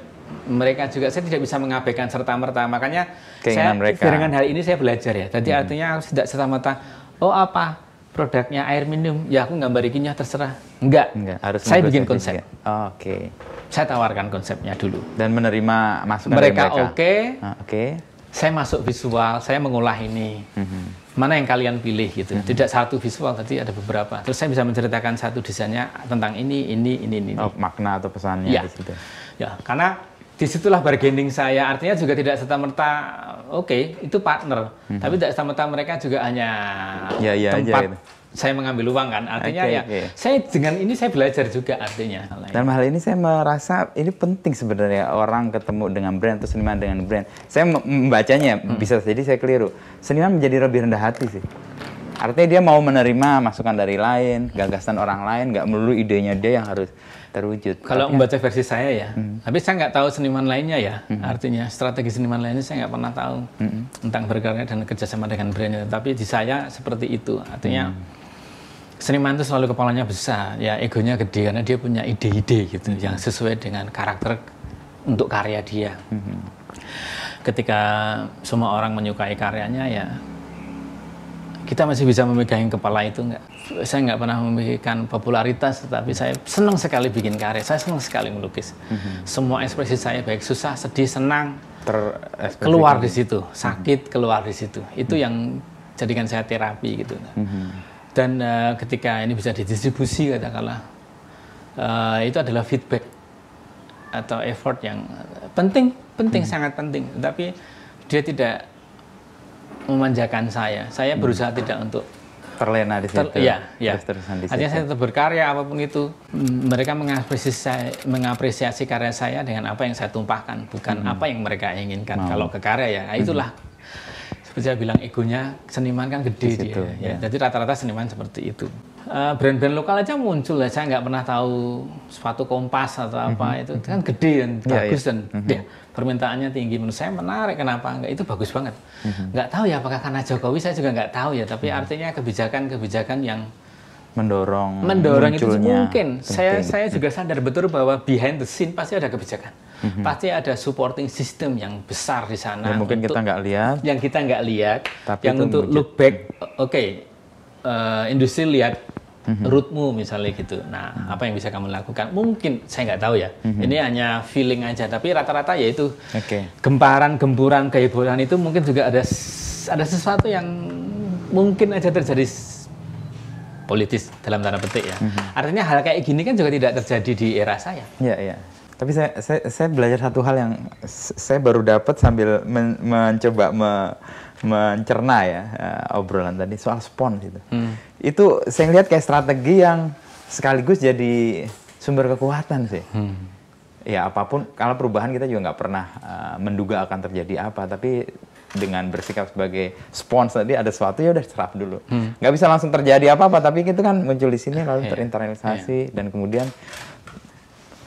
mereka juga saya tidak bisa mengabaikan serta merta makanya Keinginan saya mereka. dengan hal ini saya belajar ya Jadi hmm. artinya harus tidak serta merta oh apa produknya air minum ya aku nggak ikinya terserah enggak, enggak harus saya bikin konsep oh, oke okay. saya tawarkan konsepnya dulu dan menerima masukan mereka oke ah, oke okay, oh, okay. saya masuk visual saya mengolah ini -hmm mana yang kalian pilih gitu. Mm -hmm. Tidak satu visual tadi ada beberapa. Terus saya bisa menceritakan satu desainnya tentang ini, ini, ini, ini. Oh, makna atau pesannya ya. di situ. Ya, karena disitulah bargaining saya. Artinya juga tidak serta merta oke okay, itu partner, mm -hmm. tapi tidak serta merta mereka juga hanya ya, ya, tempat aja, ya saya mengambil uang kan artinya okay, ya okay. saya dengan ini saya belajar juga artinya dan hal ini saya merasa ini penting sebenarnya orang ketemu dengan brand atau seniman dengan brand saya membacanya hmm. bisa jadi saya keliru seniman menjadi lebih rendah hati sih artinya dia mau menerima masukan dari lain gagasan orang lain nggak melulu idenya dia yang harus terwujud kalau Artinya, membaca versi saya ya hmm. tapi saya nggak tahu seniman lainnya ya hmm. artinya strategi seniman lainnya saya nggak pernah tahu hmm. tentang berkarya dan kerjasama dengan brandnya tapi di saya seperti itu artinya hmm seniman itu selalu kepalanya besar, ya egonya gede karena dia punya ide-ide gitu -hmm. yang sesuai dengan karakter untuk karya dia. -hmm. Ketika semua orang menyukai karyanya ya kita masih bisa memegang kepala itu nggak? Saya nggak pernah memikirkan popularitas, tetapi saya senang sekali bikin karya. Saya senang sekali melukis. -hmm. Semua ekspresi saya baik susah, sedih, senang keluar di situ, sakit hmm. keluar di situ. Itu -hmm. yang jadikan saya terapi gitu. -hmm dan uh, ketika ini bisa didistribusi katakanlah uh, itu adalah feedback atau effort yang eh, penting penting hmm. sangat penting tapi dia tidak memanjakan saya saya hmm. berusaha tidak untuk terlena di situ ter, ya, ya. di situ artinya saya tetap berkarya apapun itu mereka mengapresiasi saya, mengapresiasi karya saya dengan apa yang saya tumpahkan bukan hmm. apa yang mereka inginkan Mau. kalau ke karya ya itulah hmm saya bilang egonya seniman kan gede Di dia. Ya. Ya. Jadi rata-rata seniman seperti itu. brand eh, brand-brand lokal aja muncul ya. Saya nggak pernah tahu sepatu kompas atau apa mm -hmm. itu. itu mhm. kan gede dan yeah, ya. bagus yeah. dan mm -hmm. ya, permintaannya tinggi. Menurut saya menarik. Kenapa nggak? Itu bagus banget. Mm -hmm. Nggak tahu ya apakah karena Jokowi saya juga nggak tahu ya. Tapi mm -hmm. artinya kebijakan-kebijakan yang mendorong mendorong itu mungkin. Penting. Saya saya juga sadar betul bahwa behind the scene pasti ada kebijakan hmm pasti ada supporting system yang besar di sana. Yang mungkin kita nggak lihat. Yang kita nggak lihat. Tapi yang untuk wujud. look back, oke, okay, uh, eh, industri lihat mm-hmm. rootmu misalnya gitu. Nah, mm-hmm. apa yang bisa kamu lakukan? Mungkin saya nggak tahu ya. Mm-hmm. Ini hanya feeling aja. Tapi rata-rata ya itu okay. gemparan, gemburan, kehebohan itu mungkin juga ada ada sesuatu yang mungkin aja terjadi politis dalam tanda petik ya. Mm-hmm. Artinya hal kayak gini kan juga tidak terjadi di era saya. Iya, yeah, iya. Yeah tapi saya, saya saya belajar satu hal yang saya baru dapat sambil men, mencoba me, mencerna ya uh, obrolan tadi soal spons gitu Hmm. Itu saya lihat kayak strategi yang sekaligus jadi sumber kekuatan sih. Hmm. Ya apapun kalau perubahan kita juga nggak pernah uh, menduga akan terjadi apa, tapi dengan bersikap sebagai spons tadi ada sesuatu ya udah serap dulu hmm. nggak hmm. bisa langsung terjadi apa apa tapi itu kan muncul di sini lalu yeah. terinternalisasi yeah. dan kemudian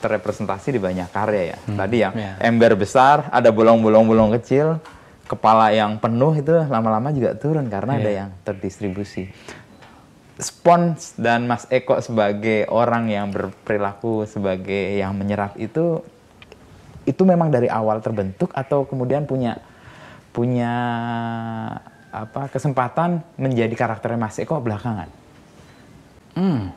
terrepresentasi di banyak karya ya. Hmm. Tadi yang yeah. ember besar, ada bolong-bolong-bolong kecil, kepala yang penuh itu lama-lama juga turun karena yeah. ada ya. yang terdistribusi. Spons dan Mas Eko sebagai orang yang berperilaku sebagai yang menyerap itu itu memang dari awal terbentuk atau kemudian punya punya apa kesempatan menjadi karakternya Mas Eko belakangan. Hmm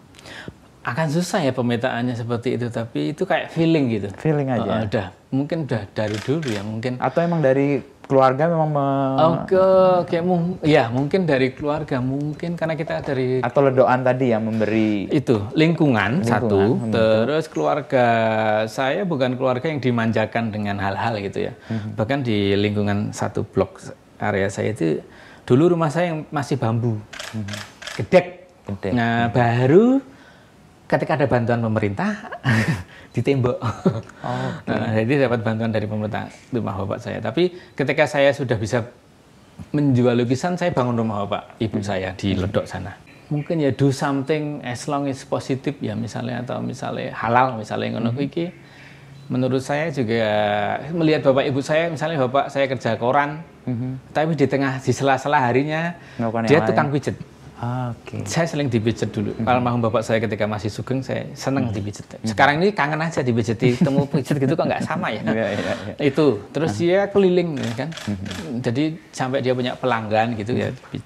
akan susah ya pemetaannya seperti itu tapi itu kayak feeling gitu feeling aja uh, udah mungkin udah dari dulu ya mungkin atau emang dari keluarga memang me... oke oh, kayak mung ya mungkin dari keluarga mungkin karena kita dari atau ledoan tadi yang memberi itu lingkungan, lingkungan satu lingkungan. Hmm. terus keluarga saya bukan keluarga yang dimanjakan dengan hal-hal gitu ya hmm. bahkan di lingkungan satu blok area saya itu dulu rumah saya yang masih bambu hmm. gedek, gedek. nah hmm. baru ketika ada bantuan pemerintah di tembok. okay. nah, jadi dapat bantuan dari pemerintah rumah bapak saya. Tapi ketika saya sudah bisa menjual lukisan, saya bangun rumah bapak ibu saya di Ledok sana. Mungkin ya do something as long as positif ya misalnya atau misalnya halal misalnya ngono mm-hmm. Menurut saya juga melihat bapak ibu saya misalnya bapak saya kerja koran, hmm tapi di tengah di sela-sela harinya dia tukang pijat. Ah, okay. Saya seling dipijet dulu. Mm -hmm. Almarhum bapak saya ketika masih sugeng, saya seneng mm -hmm. dipijet. Hmm. Sekarang ini kangen aja dipijeti, temu pijet gitu kok nggak sama ya. yeah, yeah, yeah. Itu. Terus hmm. dia keliling kan. Mm -hmm. Jadi sampai dia punya pelanggan gitu ya. Hmm.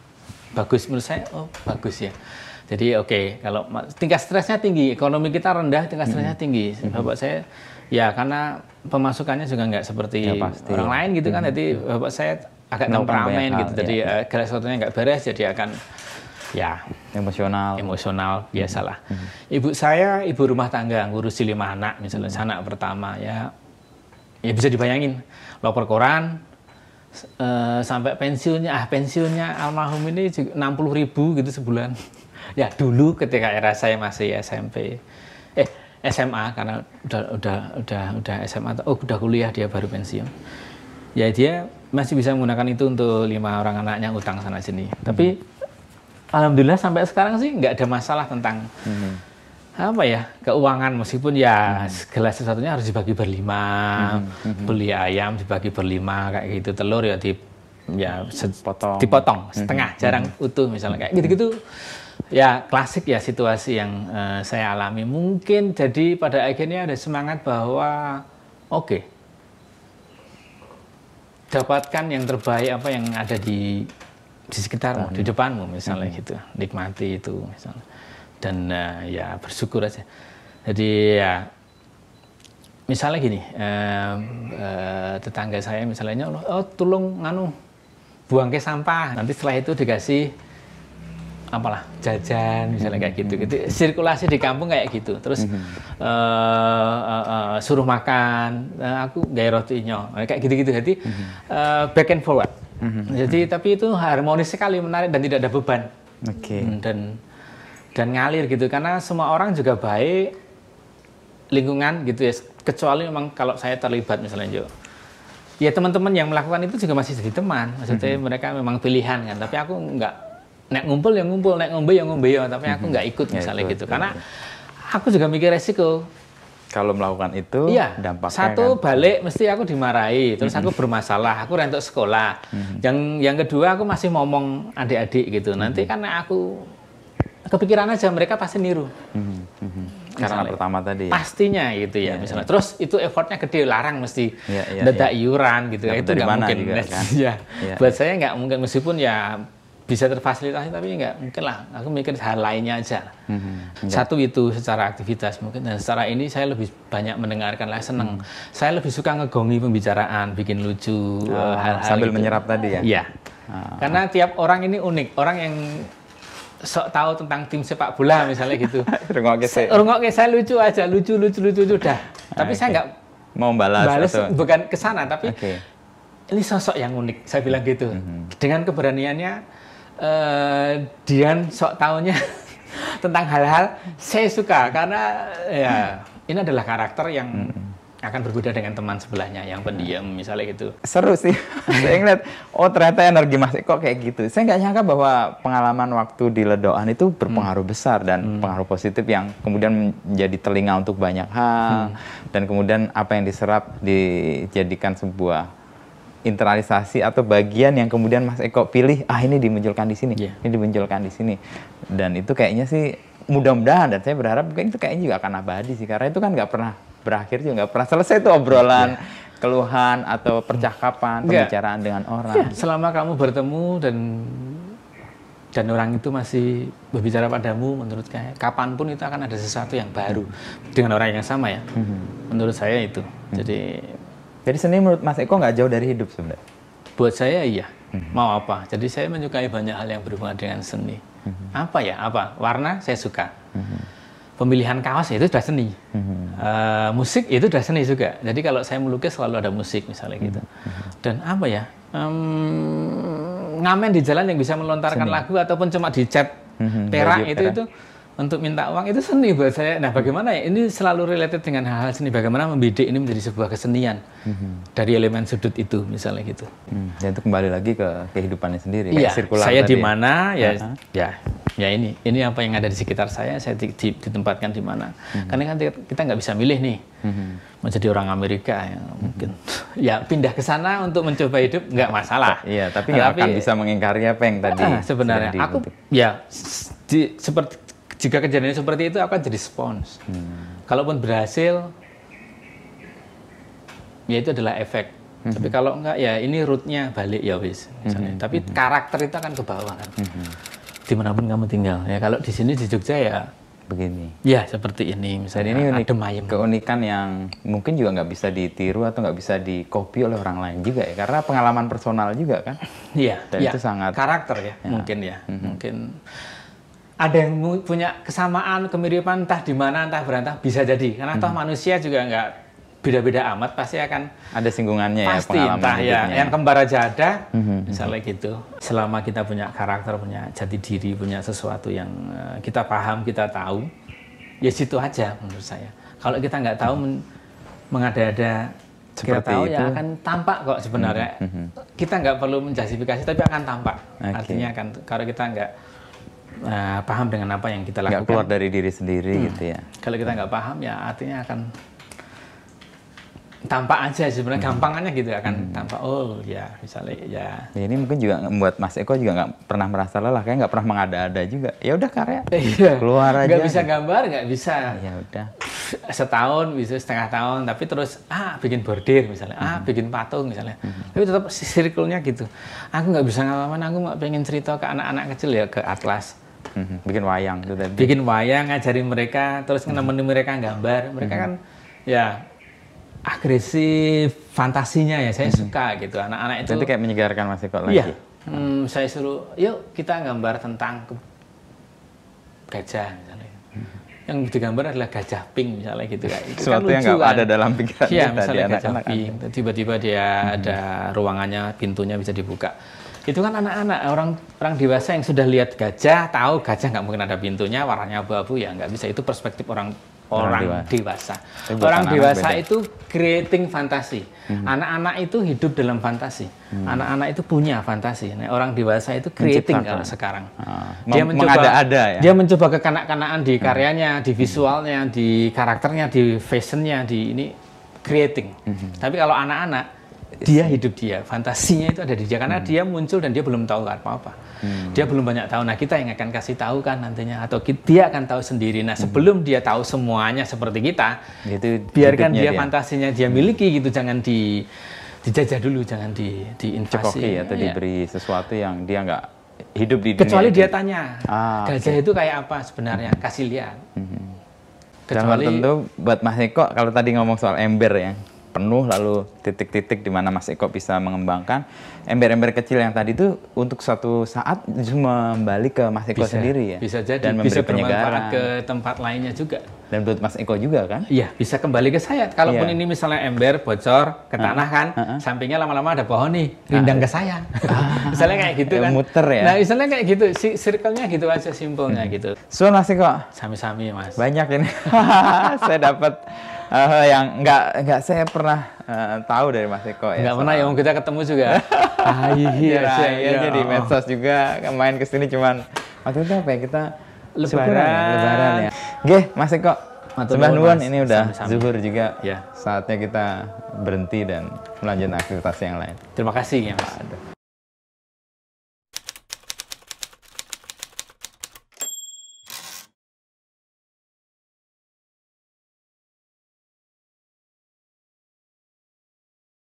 Bagus menurut saya. Oh, bagus ya. Jadi oke, okay, kalau tingkat stresnya tinggi, ekonomi kita rendah, tingkat stresnya tinggi. Bapak saya ya karena pemasukannya juga nggak seperti ya, pasti. orang lain gitu kan. Jadi bapak saya agak temperamen gitu. Jadi ya. keresotannya eh, nggak beres, jadi akan ya emosional emosional hmm. biasalah hmm. ibu saya ibu rumah tangga ngurusi lima anak misalnya hmm. anak pertama ya ya bisa dibayangin lapor koran uh, sampai pensiunnya ah pensiunnya almarhum ini enam puluh ribu gitu sebulan ya dulu ketika era saya masih SMP eh SMA karena udah udah udah udah SMA oh udah kuliah dia baru pensiun ya dia masih bisa menggunakan itu untuk lima orang anaknya utang sana sini hmm. tapi alhamdulillah sampai sekarang sih nggak ada masalah tentang hmm. apa ya keuangan meskipun ya hmm. segala sesuatunya harus dibagi berlima hmm. Hmm. hmm. beli ayam dibagi berlima kayak gitu telur ya di ya dipotong dipotong hmm, setengah hmm. hmm. jarang hmm. utuh misalnya kayak gitu-gitu ya klasik ya situasi yang uh, saya alami mungkin jadi pada akhirnya ada semangat bahwa oke okay, dapatkan yang terbaik apa yang ada di di sekitarmu, di hmm. depanmu misalnya hmm. gitu, nikmati itu misalnya. Dan uh, ya bersyukur aja. Jadi ya misalnya gini, uh, uh, tetangga saya misalnya, ya oh tolong nganu buang ke sampah. Nanti setelah itu dikasih apalah jajan misalnya kayak gitu gitu sirkulasi di kampung kayak gitu terus uh, uh, uh, suruh makan uh, aku gaya rotinya kayak gitu gitu jadi uh, back and forward hmm Jadi tapi itu harmonis sekali menarik dan tidak ada beban. Oke. Okay. Mm, dan dan ngalir gitu karena semua orang juga baik lingkungan gitu ya kecuali memang kalau saya terlibat misalnya Jo. Ya teman-teman yang melakukan itu juga masih jadi teman. Maksudnya mm-hmm. mereka memang pilihan kan. Tapi aku nggak naik ngumpul yang ngumpul, naik ngombe yang ngombe ya. Tapi aku mm-hmm. nggak ikut ya, misalnya -hmm. gitu. Karena mm-hmm. aku juga mikir resiko kalau melakukan itu iya, dampaknya satu kan? balik mesti aku dimarahi terus aku bermasalah aku rentok sekolah mm -hmm. yang yang kedua aku masih ngomong adik-adik gitu mm -hmm. nanti karena aku kepikiran aja mereka pasti niru mm -hmm. karena pertama tadi ya? pastinya gitu ya yeah, iya. misalnya yeah. terus itu effortnya gede larang mesti yeah, yeah, dedak yeah. iuran gitu ya, itu nggak mungkin juga, kan? ya yeah. buat saya nggak mungkin meskipun ya bisa terfasilitasi tapi nggak mungkin lah aku mikir hal lainnya aja mm-hmm. satu itu secara aktivitas mungkin dan nah, secara ini saya lebih banyak mendengarkan lah seneng mm. saya lebih suka ngegongi pembicaraan bikin lucu ah, eh, hal-hal sambil gitu. menyerap tadi ya iya Oh. karena tiap orang ini unik orang yang sok tahu tentang tim sepak bola misalnya gitu rungok saya saya lucu aja lucu lucu lucu lucu dah tapi okay. Ah, saya nggak mau balas, balas atau... bukan kesana tapi okay. ini sosok yang unik saya bilang gitu mm-hmm. dengan keberaniannya Eh, Dian sok taunya tentang hal-hal saya suka karena ya ini adalah karakter yang akan berbeda dengan teman sebelahnya yang pendiam misalnya gitu. Seru sih. saya ingat oh ternyata energi Mas Eko kayak gitu. Saya nggak nyangka bahwa pengalaman waktu di Ledoan itu berpengaruh hmm. besar dan hmm. pengaruh positif yang kemudian menjadi telinga untuk banyak hal hmm. dan kemudian apa yang diserap dijadikan sebuah internalisasi atau bagian yang kemudian Mas Eko pilih ah ini dimunculkan di sini yeah. ini dimunculkan di sini dan itu kayaknya sih mudah-mudahan dan saya berharap itu kayaknya juga akan abadi sih karena itu kan nggak pernah berakhir juga nggak pernah selesai itu obrolan yeah. keluhan atau hmm. percakapan yeah. pembicaraan dengan iya, orang yeah. selama kamu bertemu dan dan orang itu masih berbicara padamu menurut saya kapanpun itu akan ada sesuatu yang baru hmm. dengan orang yang sama ya mm -hmm. menurut saya itu mm -hmm. jadi jadi seni menurut Mas Eko nggak jauh dari hidup sebenarnya? Buat saya iya. Hmm. Mau apa? Jadi saya menyukai banyak hal yang berhubungan dengan seni. Hmm. Apa ya? Apa? Warna saya suka. Hmm. Pemilihan kaos itu sudah seni. Hmm. Uh, musik itu sudah seni juga. Jadi kalau saya melukis selalu ada musik misalnya gitu. Hmm. hmm. Dan apa ya? Um, ngamen di jalan yang bisa melontarkan seni. lagu ataupun cuma dicat hmm. perak itu itu untuk minta uang itu seni buat saya. Nah, hmm. bagaimana ya? Ini selalu related dengan hal-hal seni. Bagaimana membidik ini menjadi sebuah kesenian mm-hmm. dari elemen sudut itu, misalnya gitu. Mm, dan itu kembali lagi ke kehidupannya sendiri. Iya. Saya ya. di mana? Ya, uh-huh. ya, ya ini, ini apa yang ada di sekitar saya. Saya di, di, ditempatkan di mana? Mm-hmm. Karena kan kita nggak bisa milih nih. Mm-hmm. menjadi orang Amerika yang mungkin. Mm-hmm. ya pindah ke sana untuk mencoba hidup nggak masalah. Nah, iya, tapi nggak akan bisa mengingkari apa yang tadi. Nah, sebenarnya aku, ya di, seperti jika kejadian seperti itu akan jadi spons. Hmm. Kalaupun berhasil, ya itu adalah efek. hmm Tapi kalau enggak ya ini rootnya balik ya wis. hmm Tapi hmm karakter itu akan ke bawah kan. hmm Dimanapun kamu tinggal ya. Kalau di sini di Jogja ya begini. Ya seperti ini misalnya ini unik, adem keunikan yang mungkin juga nggak bisa ditiru atau nggak bisa dikopi oleh orang lain juga ya karena pengalaman personal juga kan. Iya. Dan ya. itu sangat karakter ya, ya. mungkin ya hmm mungkin ada yang punya kesamaan, kemiripan entah di mana, entah berantah bisa jadi. Karena hmm. toh manusia juga nggak beda-beda amat pasti akan ada singgungannya ya, pasti, ya entah ya yang kembar aja ada hmm, hmm, hmm. misalnya gitu selama kita punya karakter punya jati diri punya sesuatu yang eh, kita paham kita tahu ya situ aja menurut saya kalau kita nggak tahu men mengada-ada seperti kita tahu ya itu. ya akan tampak kok sebenarnya. Mm -hmm. Kita nggak perlu menjustifikasi tapi akan tampak. Okay. Artinya akan kalau kita nggak uh, paham dengan apa yang kita lakukan. Gak keluar dari diri sendiri hmm. gitu ya. Kalau kita nggak paham ya artinya akan tampak aja sebenarnya hmm. gampangannya gitu ya, akan hmm. tampak oh ya misalnya ya. ya ini mungkin juga membuat Mas Eko juga nggak pernah merasa lelah kayak nggak pernah mengada-ada juga ya udah karya iya. keluar aja Gak bisa gambar nggak bisa ya udah setahun bisa setengah tahun tapi terus ah bikin bordir misalnya ah hmm. bikin patung misalnya hmm. tapi tetap sirkulnya gitu aku nggak bisa ngalamin aku pengen cerita ke anak-anak kecil ya ke atlas hmm, bikin wayang itu tadi. bikin wayang ngajarin mereka terus hmm. nemenin mereka gambar mereka hmm. kan ya agresif fantasinya ya saya hmm. suka gitu anak-anak itu Jadi kayak menyegarkan masih Eko iya. lagi iya. hmm, saya suruh yuk kita gambar tentang gajah misalnya hmm. yang digambar adalah gajah pink misalnya gitu kayak itu sesuatu kan yang nggak ada kan? dalam pikiran iya, kita misalnya gajah anak -anak tiba-tiba dia hmm. ada mm-hmm. ruangannya pintunya bisa dibuka itu kan anak-anak orang orang dewasa yang sudah lihat gajah tahu gajah nggak mungkin ada pintunya warnanya abu-abu ya nggak bisa itu perspektif orang orang dewasa. dewasa. Orang anak dewasa itu creating fantasi. Hmm. Anak-anak hmm. itu hidup dalam fantasi. Hmm. Anak-anak hmm. itu punya fantasi. Nah, orang dewasa itu creating kalau sekarang. Ah. Dia mencoba ada ya. Dia mencoba kekanak kanakan di hmm. karyanya, hmm. di visualnya, di karakternya, di fashionnya, di ini creating. Hmm. Tapi kalau anak-anak dia hidup dia fantasinya itu ada di dia karena hmm. dia muncul dan dia belum tahu apa apa hmm. dia belum banyak tahu nah kita yang akan kasih tahu kan nantinya atau dia akan tahu sendiri nah hmm. sebelum hmm. dia tahu semuanya seperti kita itu biarkan dia, dia fantasinya dia hmm. miliki hmm. gitu jangan di dijajah dulu jangan di diinvasi ya, atau ya. diberi sesuatu yang dia nggak hidup di dunia kecuali dia itu. tanya ah, gajah okay. itu kayak apa sebenarnya kasih lihat hmm. Kecuali, Dan tentu buat Mas Eko kalau tadi ngomong soal ember ya penuh lalu titik-titik di mana Mas Eko bisa mengembangkan ember-ember kecil yang tadi itu untuk suatu saat cuma kembali ke Mas Eko bisa, sendiri ya. Bisa jadi dan bisa bermanfaat ke tempat lainnya juga. Dan buat Mas Eko juga kan? Iya, bisa kembali ke saya. Kalaupun iya. ini misalnya ember bocor ke uh, tanah kan, uh, uh. sampingnya lama-lama ada pohon nih, rindang uh. ke saya. Uh, misalnya kayak gitu kan. Muter ya. Nah, misalnya kayak gitu, si circle-nya gitu aja simpelnya hmm. gitu. So Mas Eko. Sami-sami, Mas. Banyak ini. saya dapat uh, yang nggak nggak saya pernah uh, tahu dari Mas Eko ya. Nggak pernah ya, kita ketemu juga. ah, iya, iya, iya, di medsos juga main ke sini cuman waktu itu apa ya kita lebaran ya, lebaran ya. Oke, Mas Eko. Sembah nuwun ini udah Sama -sama. zuhur juga. Ya. Saatnya kita berhenti dan melanjutkan aktivitas yang lain. Terima kasih ya, Mas. Aduh.